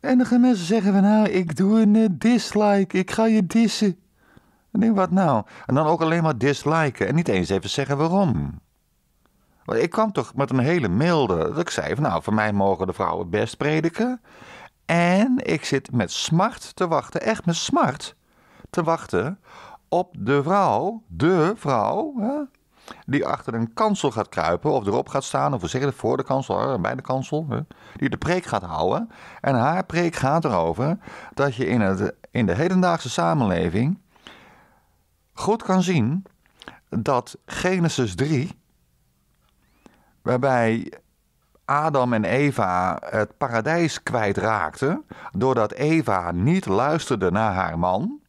En dan mensen zeggen van nou, ik doe een eh, dislike, ik ga je dissen. En denk wat nou? En dan ook alleen maar disliken en niet eens even zeggen waarom. Want ik kwam toch met een hele milde, dat ik zei van nou, voor mij mogen de vrouwen best prediken. En ik zit met smart te wachten, echt met smart te wachten op de vrouw, de vrouw, hè, die achter een kansel gaat kruipen of erop gaat staan, of we zeggen voor de kansel, bij de kansel, hè, die de preek gaat houden. En haar preek gaat erover dat je in, het, in de hedendaagse samenleving goed kan zien dat Genesis 3, waarbij Adam en Eva het paradijs kwijtraakten doordat Eva niet luisterde naar haar man,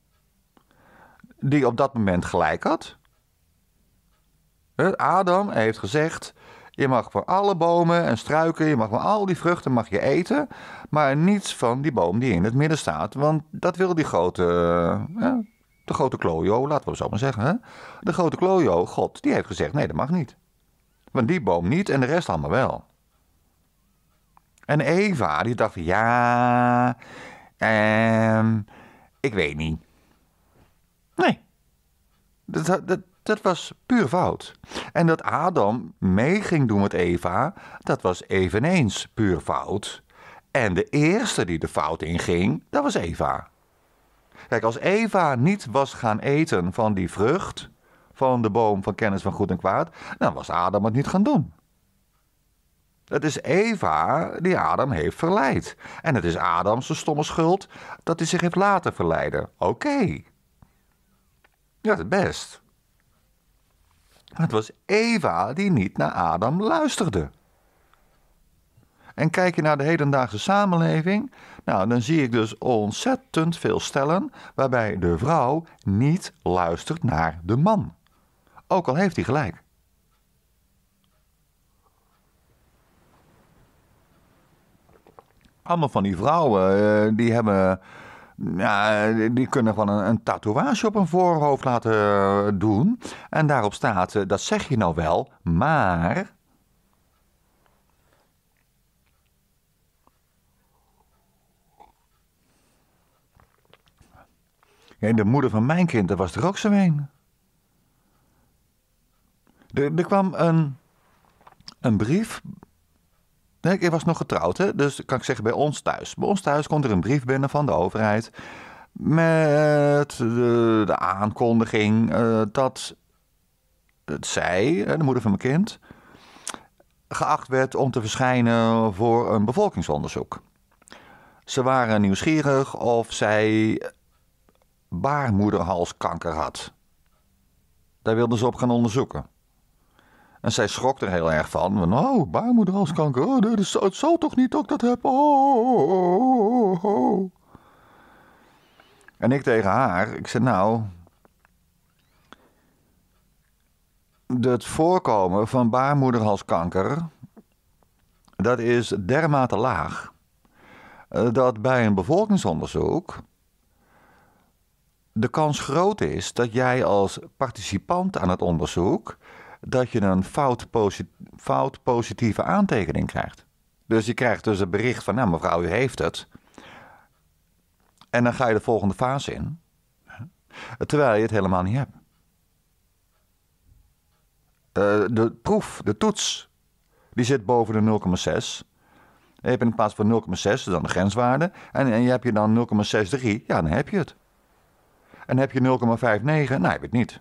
die op dat moment gelijk had. Adam heeft gezegd: je mag van alle bomen en struiken, je mag van al die vruchten mag je eten, maar niets van die boom die in het midden staat, want dat wil die grote, de grote klojo, laten we het zo maar zeggen. De grote klojo, God, die heeft gezegd: nee, dat mag niet. Want die boom niet en de rest allemaal wel. En Eva, die dacht: ja, en ehm, ik weet niet. Nee. Dat, dat, dat was puur fout. En dat Adam mee ging doen met Eva, dat was eveneens puur fout. En de eerste die de fout inging, dat was Eva. Kijk, als Eva niet was gaan eten van die vrucht, van de boom van kennis van goed en kwaad, dan was Adam het niet gaan doen. Het is Eva die Adam heeft verleid. En het is Adams stomme schuld dat hij zich heeft laten verleiden. Oké. Ja, het best. Het was Eva die niet naar Adam luisterde. En kijk je naar de hedendaagse samenleving, nou, dan zie ik dus ontzettend veel stellen waarbij de vrouw niet luistert naar de man. Ook al heeft hij gelijk. Allemaal van die vrouwen, eh, die hebben ja, die kunnen gewoon een, een, tatoeage op hun voorhoofd laten eh, doen. En daarop staat, eh, dat zeg je nou wel, maar... Ja, de moeder van mijn kind, dat was er ook zo een. Er, er kwam een, een brief Nee, ik was nog getrouwd, hè? dus kan ik zeggen bij ons thuis. Bij ons thuis komt er een brief binnen van de overheid met de, aankondiging eh, dat zij, eh, de moeder van mijn kind, geacht werd om te verschijnen voor een bevolkingsonderzoek. Ze waren nieuwsgierig of zij baarmoederhalskanker had. Daar wilden ze op gaan onderzoeken. En zij schrok er heel erg van. oh, baarmoederhalskanker. Oh, dat is, het zou toch niet dat ik dat heb? Oh, oh, en ik tegen haar, ik zei nou... Het voorkomen van baarmoederhalskanker... dat is dermate laag... Eh, dat bij een bevolkingsonderzoek de kans groot is dat jij als participant aan het onderzoek dat je een fout, fout positieve aantekening krijgt. Dus je krijgt dus een bericht van, nou mevrouw, u heeft het. En dan ga je de volgende fase in, terwijl je het helemaal niet hebt. Eh, de proef, de toets, die zit boven de 0,6. Je hebt in plaats van 0,6, dan de grenswaarde. En, en je heb je dan 0,63, ja, dan heb je het. En heb je 0,59, nou heb je het niet.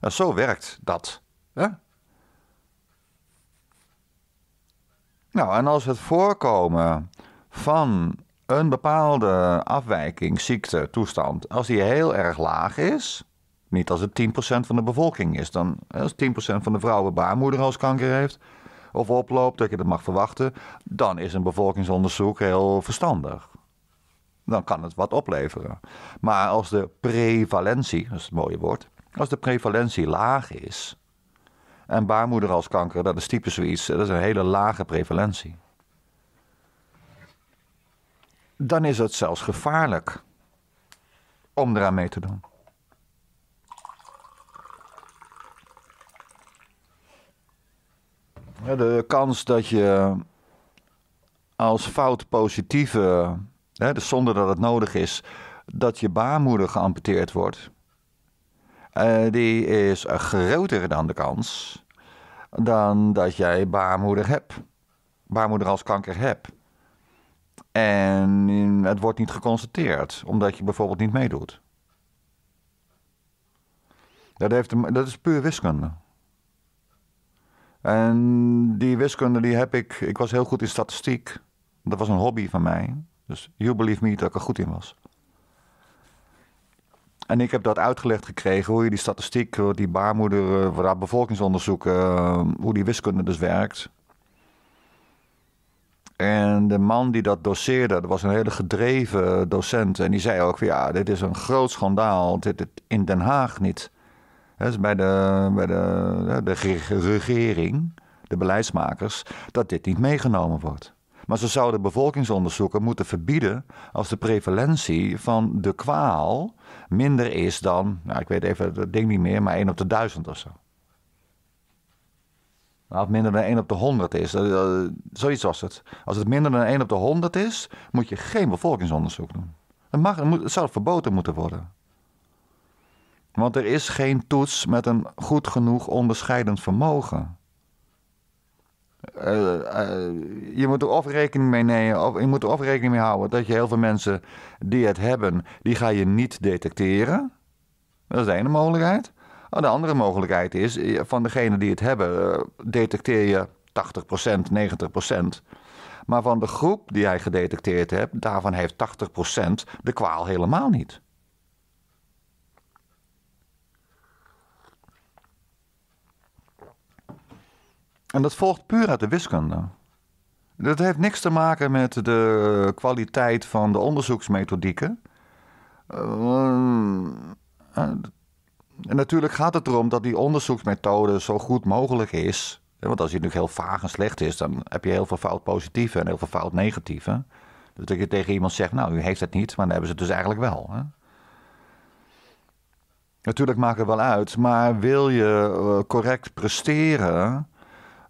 Nou, zo werkt dat. Nou, en als het voorkomen van een bepaalde afwijking, ziekte, toestand, als die heel erg laag is, niet als het 10% van de bevolking is, dan als 10% van de vrouwen baarmoederhalskanker heeft of oploopt, dat je dat mag verwachten, dan is een bevolkingsonderzoek heel verstandig. Dan kan het wat opleveren. Maar als de prevalentie, dat is het mooie woord, als de prevalentie laag is, en baarmoeder als kanker, dat is typisch zoiets, dat is een hele lage prevalentie. Dan is het zelfs gevaarlijk om eraan mee te doen. De kans dat je als fout positieve, dus zonder dat het nodig is, dat je baarmoeder geamputeerd wordt, eh, die is groter dan de kans dan dat jij baarmoeder hebt. Baarmoeder als kanker hebt. En het wordt niet geconstateerd, omdat je bijvoorbeeld niet meedoet. Dat, heeft, dat is puur wiskunde. En die wiskunde die heb ik. Ik was heel goed in statistiek. Dat was een hobby van mij. Dus you believe me dat ik er goed in was. En ik heb dat uitgelegd gekregen, hoe je die statistiek, die baarmoeder, eh, dat bevolkingsonderzoek, eh, hoe die wiskunde dus werkt. En de man die dat doseerde, dat was een hele gedreven docent. En die zei ook: Ja, dit is een groot schandaal. Dit, dit in Den Haag niet. Dat is bij de, bij de, de regering, de beleidsmakers, dat dit niet meegenomen wordt. Maar ze zouden bevolkingsonderzoeken moeten verbieden als de prevalentie van de kwaal minder is dan, nou, ik weet even dat ding niet meer, maar 1 op de 1000 of zo. Nou, als minder dan 1 op de 100 is, zoiets was het. Als het minder dan 1 op de 100 is, moet je geen bevolkingsonderzoek doen. Het, mag, het, moet, het zou verboden moeten worden. Want er is geen toets met een goed genoeg onderscheidend vermogen. Eh, eh, je moet er of rekening mee nemen, of je moet er of rekening mee houden dat je heel veel mensen die het hebben, die ga je niet detecteren. Dat is de ene mogelijkheid. Oh, de andere mogelijkheid is, eh, van degenen die het hebben, detecteer je 80%, 90%. Maar van de groep die jij gedetecteerd hebt, daarvan heeft 80% de kwaal helemaal niet. En dat volgt puur uit de wiskunde. Dat heeft niks te maken met de kwaliteit van de onderzoeksmethodieken. Eh, eh, en natuurlijk gaat het erom dat die onderzoeksmethode zo goed mogelijk is. Want als die nu heel vaag en slecht is, dan heb je heel veel fout positieve en heel veel fout negatieve. Dus dat je tegen iemand zegt, nou, u heeft het niet, maar dan hebben ze het dus eigenlijk wel. Hè? Natuurlijk maakt het wel uit, maar wil je eh, correct presteren,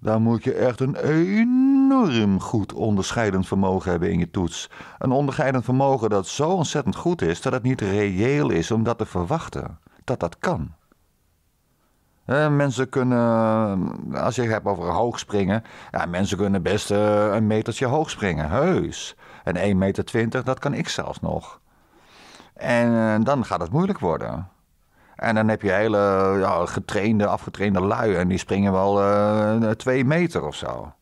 daar moet je echt een enorm goed onderscheidend vermogen hebben in je toets. Een onderscheidend vermogen dat zo ontzettend goed is dat het niet reëel is om dat te verwachten. Dat dat kan. Mensen kunnen, als je het hebt over hoog springen, ja, mensen kunnen best eh, een metertje hoog springen, heus. En 1,20 meter, dat kan ik zelfs nog. En eh, dan gaat het moeilijk worden. En dan heb je hele ja, getrainde, afgetrainde lui. En die springen wel uh, twee meter of zo.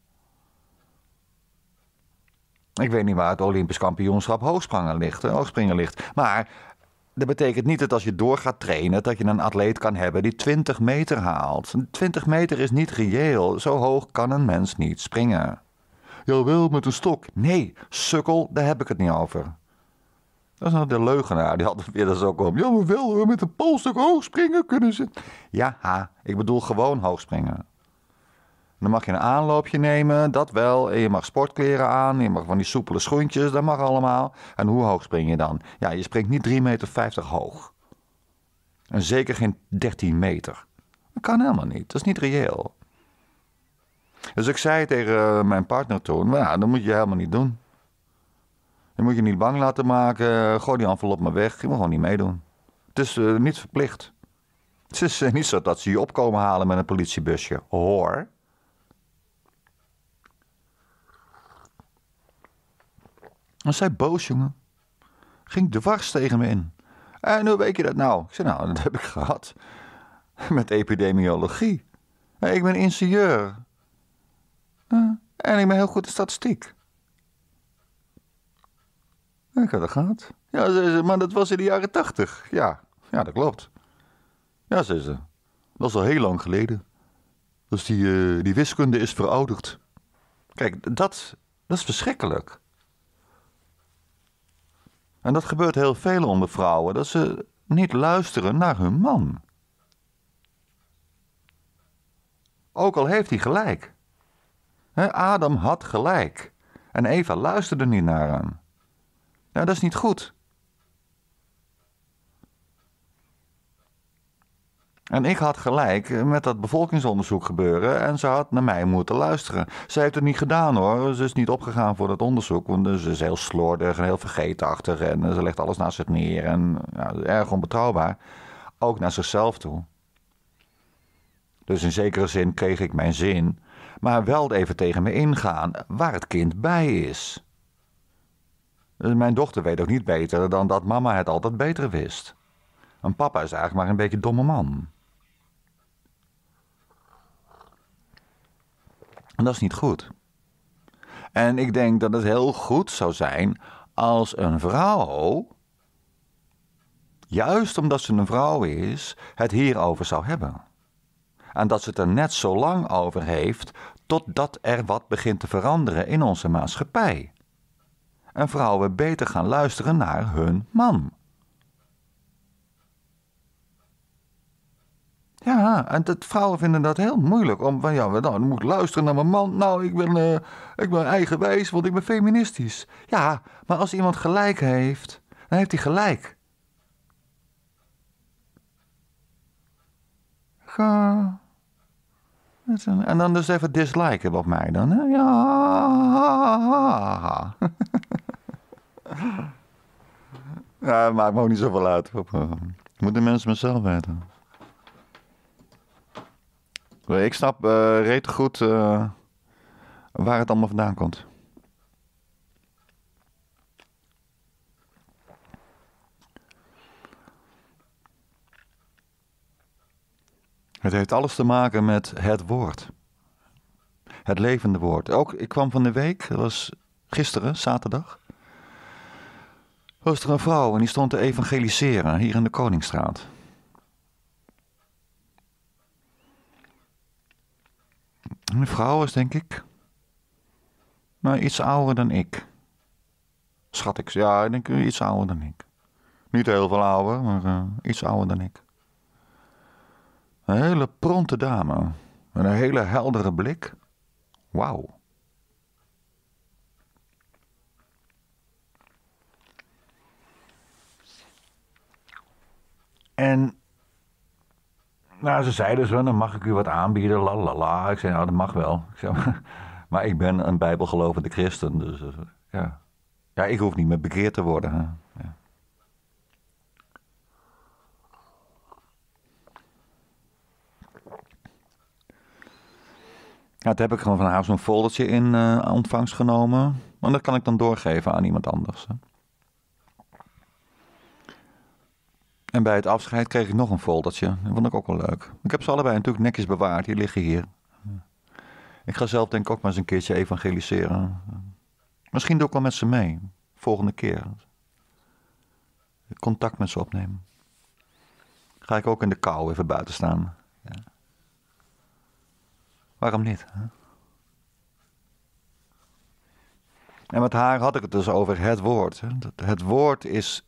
Ik weet niet waar het Olympisch kampioenschap hoogspringen ligt, eh, hoogspringen ligt. Maar dat betekent niet dat als je door gaat trainen, dat je een atleet kan hebben die 20 meter haalt. 20 meter is niet reëel. Zo hoog kan een mens niet springen. Jawel, met een stok. Nee, sukkel, daar heb ik het niet over. Dat is nou de leugenaar. Die had weer dat zo om. Ja, we wel met een polsstuk hoog springen kunnen ze. Ja, ha, ik bedoel gewoon hoog springen. Dan mag je een aanloopje nemen, dat wel. En je mag sportkleren aan, je mag van die soepele schoentjes, dat mag allemaal. En hoe hoog spring je dan? Ja, je springt niet 3,50 meter hoog. En zeker geen 13 meter. Dat kan helemaal niet, dat is niet reëel. Dus ik zei tegen eh, mijn partner toen, nou, dat moet je helemaal niet doen. Je moet je niet bang laten maken. Gooi die envelop maar weg. Je moet gewoon niet meedoen. Het is eh, niet verplicht. Het is eh, niet zo dat ze je opkomen halen met een politiebusje. Hoor. Dan zei boos, jongen. Ging dwars tegen me in. En hoe weet je dat nou? Ik zei, nou, dat heb ik gehad. Met epidemiologie. Ik ben ingenieur. En ik ben heel goed in statistiek. Ik dat gehad. Ja, zei ze, maar dat was in de jaren tachtig. Ja, ja, dat klopt. Ja, zei ze, dat is al heel lang geleden. Dus die, eh, die wiskunde is verouderd. Kijk, dat, dat is verschrikkelijk. En dat gebeurt heel veel onder vrouwen, dat ze niet luisteren naar hun man. Ook al heeft hij gelijk. Adam had gelijk. En Eva luisterde niet naar hem. Nou, dat is niet goed. En ik had gelijk met dat bevolkingsonderzoek gebeuren en ze had naar mij moeten luisteren. Ze heeft het niet gedaan hoor, ze is niet opgegaan voor dat onderzoek, want ze is heel slordig en heel vergeetachtig en ze legt alles naast zich neer en nou, erg onbetrouwbaar, ook naar zichzelf toe. Dus in zekere zin kreeg ik mijn zin, maar wel even tegen me ingaan waar het kind bij is. Eh, mijn dochter weet ook niet beter dan dat mama het altijd beter wist. En papa is eigenlijk maar een beetje domme man. En dat is niet goed. En ik denk dat het heel goed zou zijn als een vrouw, juist omdat ze een vrouw is, het hierover zou hebben. En dat ze het er net zo lang over heeft totdat er wat begint te veranderen in onze maatschappij en vrouwen beter gaan luisteren naar hun man. Ja, en dat, vrouwen vinden dat heel moeilijk. Om, van, ja, nou, dan moet luisteren naar mijn man. Nou, ik ben, eh, ik ben eigenwijs, want ik ben feministisch. Ja, maar als iemand gelijk heeft, dan heeft hij gelijk. Ga. En dan dus even disliken op mij dan. Ja. ja, maakt me ook niet zoveel uit. Eh, moeten mensen mezelf weten. Ik snap uh, goed eh, waar het allemaal vandaan komt. Het heeft alles te maken met het woord. Het levende woord. Ook, ik kwam van de week, dat was gisteren, zaterdag. Was er een vrouw en die stond te evangeliseren hier in de Koningsstraat. Een vrouw was denk ik, maar nou, iets ouder dan ik. Schat ik, ja, ik denk iets ouder dan ik. Niet heel veel ouder, maar eh, iets ouder dan ik. Een hele pronte dame. Met een hele heldere blik. Wauw. En nou, ze zeiden zo: dan mag ik u wat aanbieden, la la la. Ik zei, nou, dat mag wel. Ik zei, maar ik ben een bijbelgelovende christen, dus eh, ja. Ja, ik hoef niet meer bekeerd te worden. Hè? Ja. Ja, dat heb ik gewoon van haar zo'n foldertje in eh, ontvangst genomen. want dat kan ik dan doorgeven aan iemand anders. En bij het afscheid kreeg ik nog een foldertje. Dat vond ik ook wel leuk. Ik heb ze allebei natuurlijk netjes bewaard. Die liggen hier. Ik ga zelf denk ik ook maar eens een keertje evangeliseren. Misschien doe ik wel met ze mee. Volgende keer. Contact met ze opnemen. Ga ik ook in de kou even buiten staan. Ja. Waarom niet? En met haar had ik het dus over het woord. Hè? Het woord is.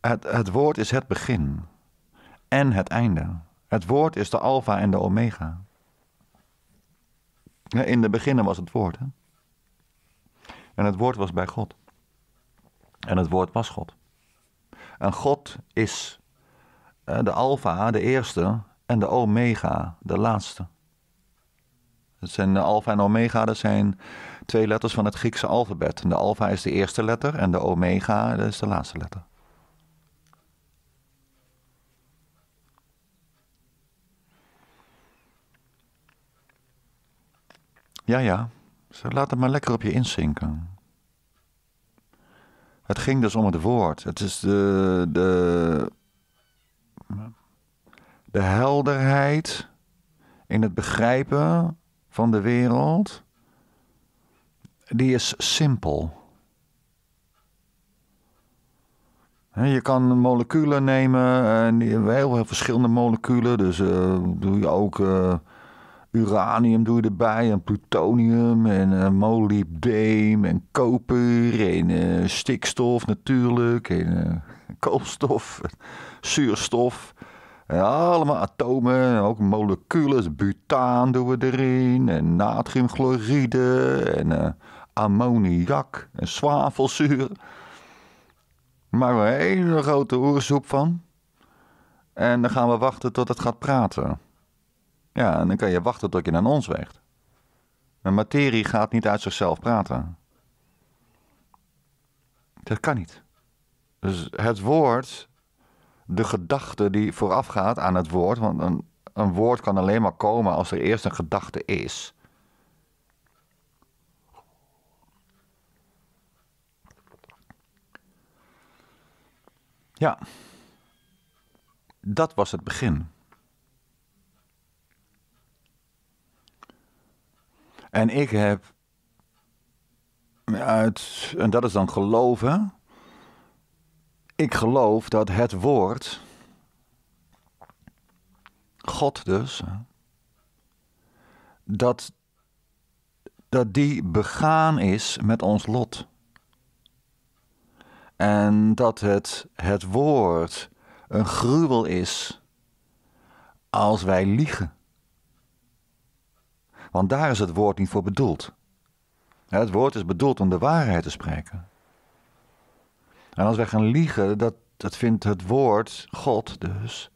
Het, woord is het begin en het einde. Het woord is de alfa en de omega. In de beginnen was het woord. Hè? En het woord was bij God. En het woord was God. En God is de alfa, de eerste en de omega, de laatste. Het zijn de alfa en omega, dat zijn twee letters van het Griekse alfabet. de alfa is de eerste letter en de omega dat is de laatste letter. Ja, ja, laat het maar lekker op je inzinken. Het ging dus om het woord. Het is de, de de helderheid in het begrijpen van de wereld, die is simpel. Je kan moleculen nemen, en heel veel verschillende moleculen. Dus eh, doe je ook eh, uranium doe je erbij, en plutonium, en uh, en koper, en stikstof natuurlijk, en koolstof, zuurstof allemaal atomen, ook moleculen, butaan doen we erin, en natriumchloride, en eh, ammoniak, en zwavelzuur. Maar we een hele grote oersoep van. En dan gaan we wachten tot het gaat praten. Ja, en dan kan je wachten tot je naar ons weegt. Een materie gaat niet uit zichzelf praten. Dat kan niet. Dus het woord de gedachte die voorafgaat aan het woord. Want een, een woord kan alleen maar komen als er eerst een gedachte is. Ja, dat was het begin. En ik heb uit, en dat is dan geloven, ik geloof dat het woord, God dus, dat, dat die begaan is met ons lot. En dat het, het woord een gruwel is als wij liegen. Want daar is het woord niet voor bedoeld. Het woord is bedoeld om de waarheid te spreken. En als wij gaan liegen, dat, dat vindt het woord, God dus,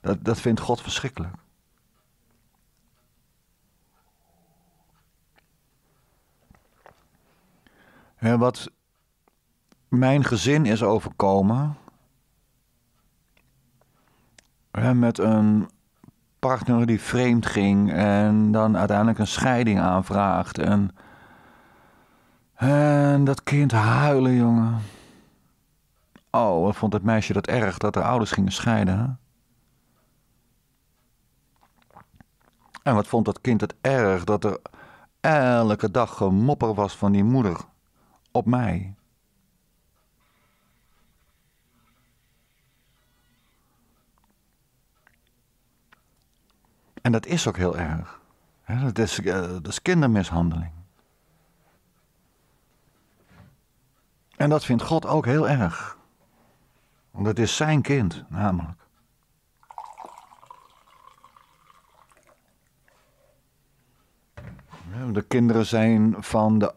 dat, dat vindt God verschrikkelijk. En wat mijn gezin is overkomen, met een partner die vreemd ging en dan uiteindelijk een scheiding aanvraagt en en dat kind huilen, jongen. Oh, wat vond het meisje dat erg dat haar ouders gingen scheiden, En wat vond dat kind het erg dat er elke dag gemopper was van die moeder op mij. En dat is ook heel erg. Dat is, eh, dat is kindermishandeling. En dat vindt God ook heel erg. Want het is zijn kind, namelijk. De kinderen zijn van de,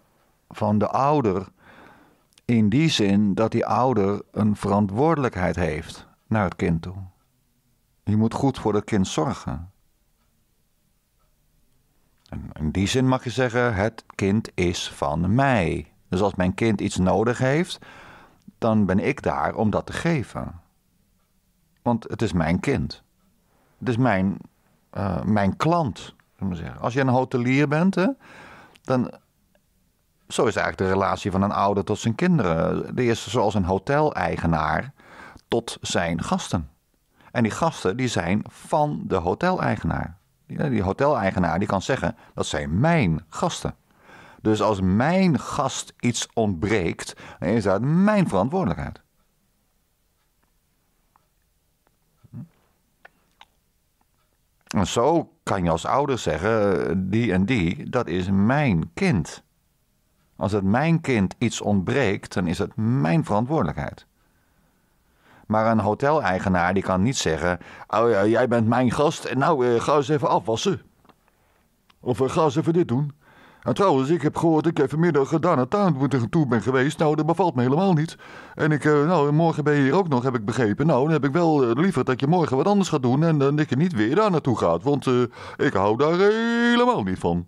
van de ouder in die zin dat die ouder een verantwoordelijkheid heeft naar het kind toe. Je moet goed voor het kind zorgen. En in die zin mag je zeggen: het kind is van mij. Dus als mijn kind iets nodig heeft, dan ben ik daar om dat te geven. Want het is mijn kind. Het is mijn, eh, mijn klant. Maar zeggen. Als je een hotelier bent, dan. Zo is eigenlijk de relatie van een ouder tot zijn kinderen. Die is zoals een hoteleigenaar tot zijn gasten. En die gasten die zijn van de hoteleigenaar. Die hoteleigenaar die kan zeggen: dat zijn mijn gasten. Dus als mijn gast iets ontbreekt, dan is dat mijn verantwoordelijkheid. Hm? En zo kan je als ouder zeggen: die en die, dat is mijn kind. Als het mijn kind iets ontbreekt, dan is het mijn verantwoordelijkheid. Maar een hoteleigenaar die kan niet zeggen: oh, ja, jij bent mijn gast en nou eh, ga eens even afwassen. Of eh, ga eens even dit doen. En trouwens, ik heb gehoord, ik heb vanmiddag naar de tuin toe ben geweest. Nou, dat bevalt me helemaal niet. En ik, eh, nou, morgen ben je hier ook nog, heb ik begrepen. Nou, dan heb ik wel eh, liever dat je morgen wat anders gaat doen en eh, dat je niet weer daar naartoe gaat. Want ik hou daar helemaal niet van.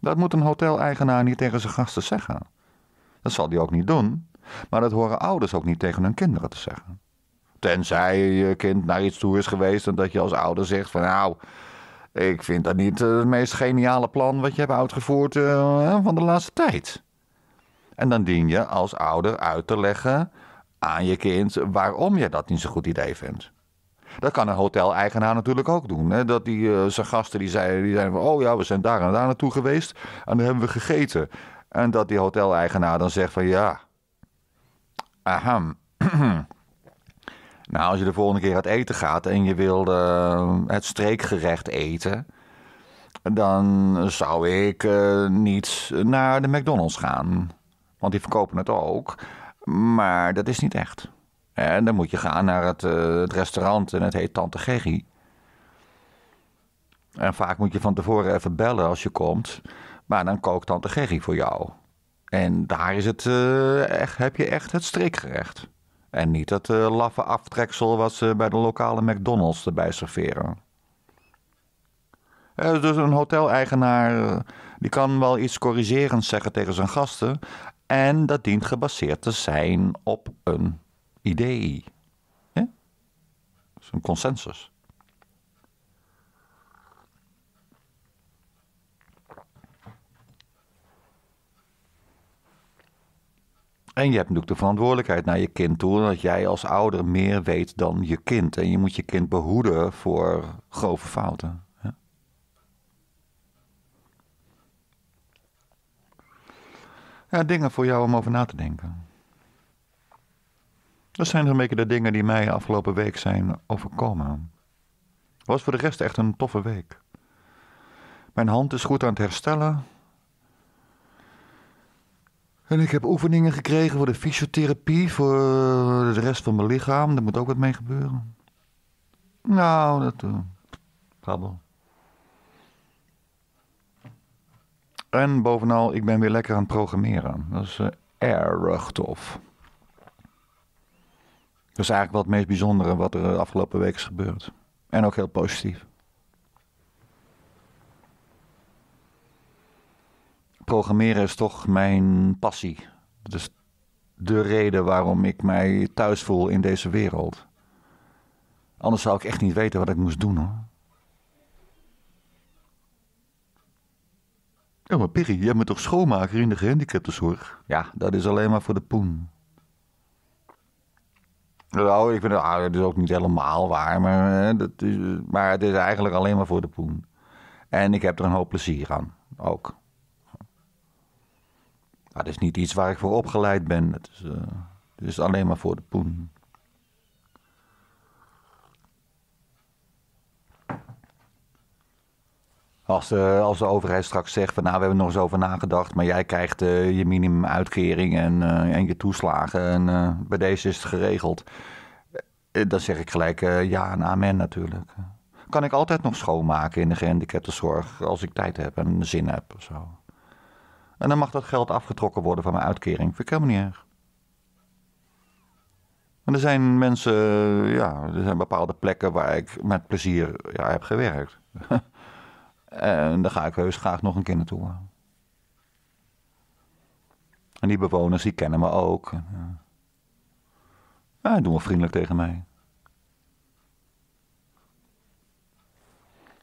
Dat moet een hoteleigenaar niet tegen zijn gasten zeggen. Dat zal hij ook niet doen. Maar dat horen ouders ook niet tegen hun kinderen te zeggen. Tenzij je kind naar iets toe is geweest en dat je als ouder zegt van nou, ik vind dat niet eh, het meest geniale plan wat je hebt uitgevoerd eh, van de laatste tijd. En dan dien je als ouder uit te leggen aan je kind waarom je dat niet zo'n goed idee vindt. Dat kan een hotel-eigenaar natuurlijk ook doen. Hè? Dat die, eh, zijn gasten die zeiden, die zeiden van, oh ja, we zijn daar en daar naartoe geweest en dan hebben we gegeten. En dat die hotel-eigenaar dan zegt van, ja, aham, Nou, als je de volgende keer uit eten gaat en je wil eh, het streekgerecht eten, dan zou ik eh, niet naar de McDonald's gaan. Want die verkopen het ook. Maar dat is niet echt. En dan moet je gaan naar het, eh, het restaurant en het heet Tante Gerry. En vaak moet je van tevoren even bellen als je komt. Maar dan kookt Tante Gerry voor jou. En daar is het, echt, heb je echt het streekgerecht. En niet dat eh, laffe aftreksel wat ze bij de lokale McDonald's erbij serveren. is dus een hoteleigenaar eh, die kan wel iets corrigerends zeggen tegen zijn gasten. En dat dient gebaseerd te zijn op een idee. Hè? Dat is een consensus. En je hebt natuurlijk de verantwoordelijkheid naar je kind toe. Dat jij als ouder meer weet dan je kind. En je moet je kind behoeden voor grove fouten. Ja. ja, dingen voor jou om over na te denken. Dat zijn een beetje de dingen die mij afgelopen week zijn overkomen. Was voor de rest echt een toffe week. Mijn hand is goed aan het herstellen. En ik heb oefeningen gekregen voor de fysiotherapie, voor eh, de rest van mijn lichaam. Daar moet ook wat mee gebeuren. Nou, dat uh, En bovenal, ik ben weer lekker aan het programmeren. Dat is uh, erg tof. Dat is eigenlijk wel het meest bijzondere wat er de afgelopen week is gebeurd. En ook heel positief. programmeren is toch mijn passie. Dat is de reden waarom ik mij thuis voel in deze wereld. Anders zou ik echt niet weten wat ik moest doen hoor. Ja, maar Piri, jij bent toch schoonmaker in de gehandicaptenzorg? Ja, dat is alleen maar voor de poen. Nou, ik vind ah, dat is ook niet helemaal waar, maar, eh, dat is, maar het is eigenlijk alleen maar voor de poen. En ik heb er een hoop plezier aan, ook. Maar het is niet iets waar ik voor opgeleid ben. Het is, eh, het is alleen maar voor de poen. Als, eh, als de overheid straks zegt van nou, we hebben nog eens over nagedacht, maar jij krijgt eh, je minimumuitkering en, en je toeslagen en bij deze is het geregeld. Dan zeg ik gelijk ja en amen natuurlijk. Kan ik altijd nog schoonmaken in de gehandicaptenzorg als ik tijd heb en zin heb of zo. En dan mag dat geld afgetrokken worden van mijn uitkering. Vind ik niet erg. Maar er zijn mensen, ja, er zijn bepaalde plekken waar ik met plezier ja, heb gewerkt. en daar ga ik heus graag nog een keer naartoe. En die bewoners, die kennen me ook. Eh, ja, doen wel vriendelijk tegen mij.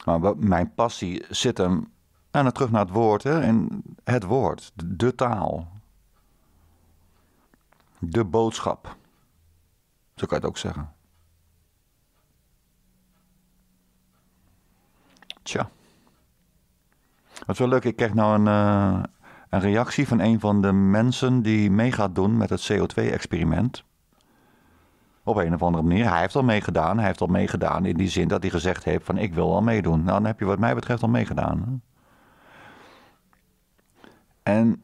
Maar mijn passie zit hem en nou, dan terug naar het woord. Hè? En het woord, de taal. De boodschap. Zo kan je het ook zeggen. Tja. wat is wel leuk. Ik krijg nou een, eh, een reactie van een van de mensen die mee gaat doen met het CO2-experiment. Op een of andere manier. Hij heeft al meegedaan. Hij heeft al meegedaan in die zin dat hij gezegd heeft van ik wil al meedoen. Nou, dan heb je wat mij betreft al meegedaan. En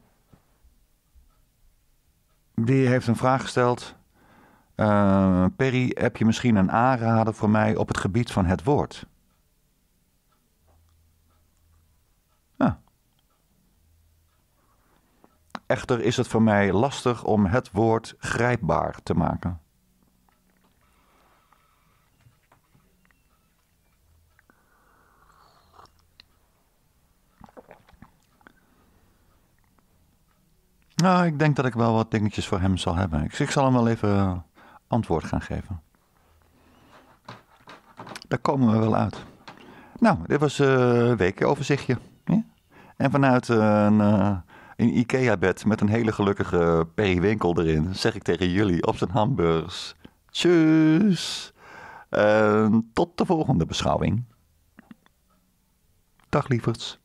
die heeft een vraag gesteld. Eh, Perry, heb je misschien een aanrader voor mij op het gebied van het woord? Echter is het voor mij lastig om het woord grijpbaar te maken. Nou, ik denk dat ik wel wat dingetjes voor hem zal hebben. Ik, zal hem wel even eh, antwoord gaan geven. Daar komen we wel uit. Nou, dit was een eh, weekoverzichtje. Ja? En vanuit eh, een, een IKEA-bed met een hele gelukkige periwinkel erin, zeg ik tegen jullie op zijn hamburgers. Tjus! En tot de volgende beschouwing. Dag lieverds.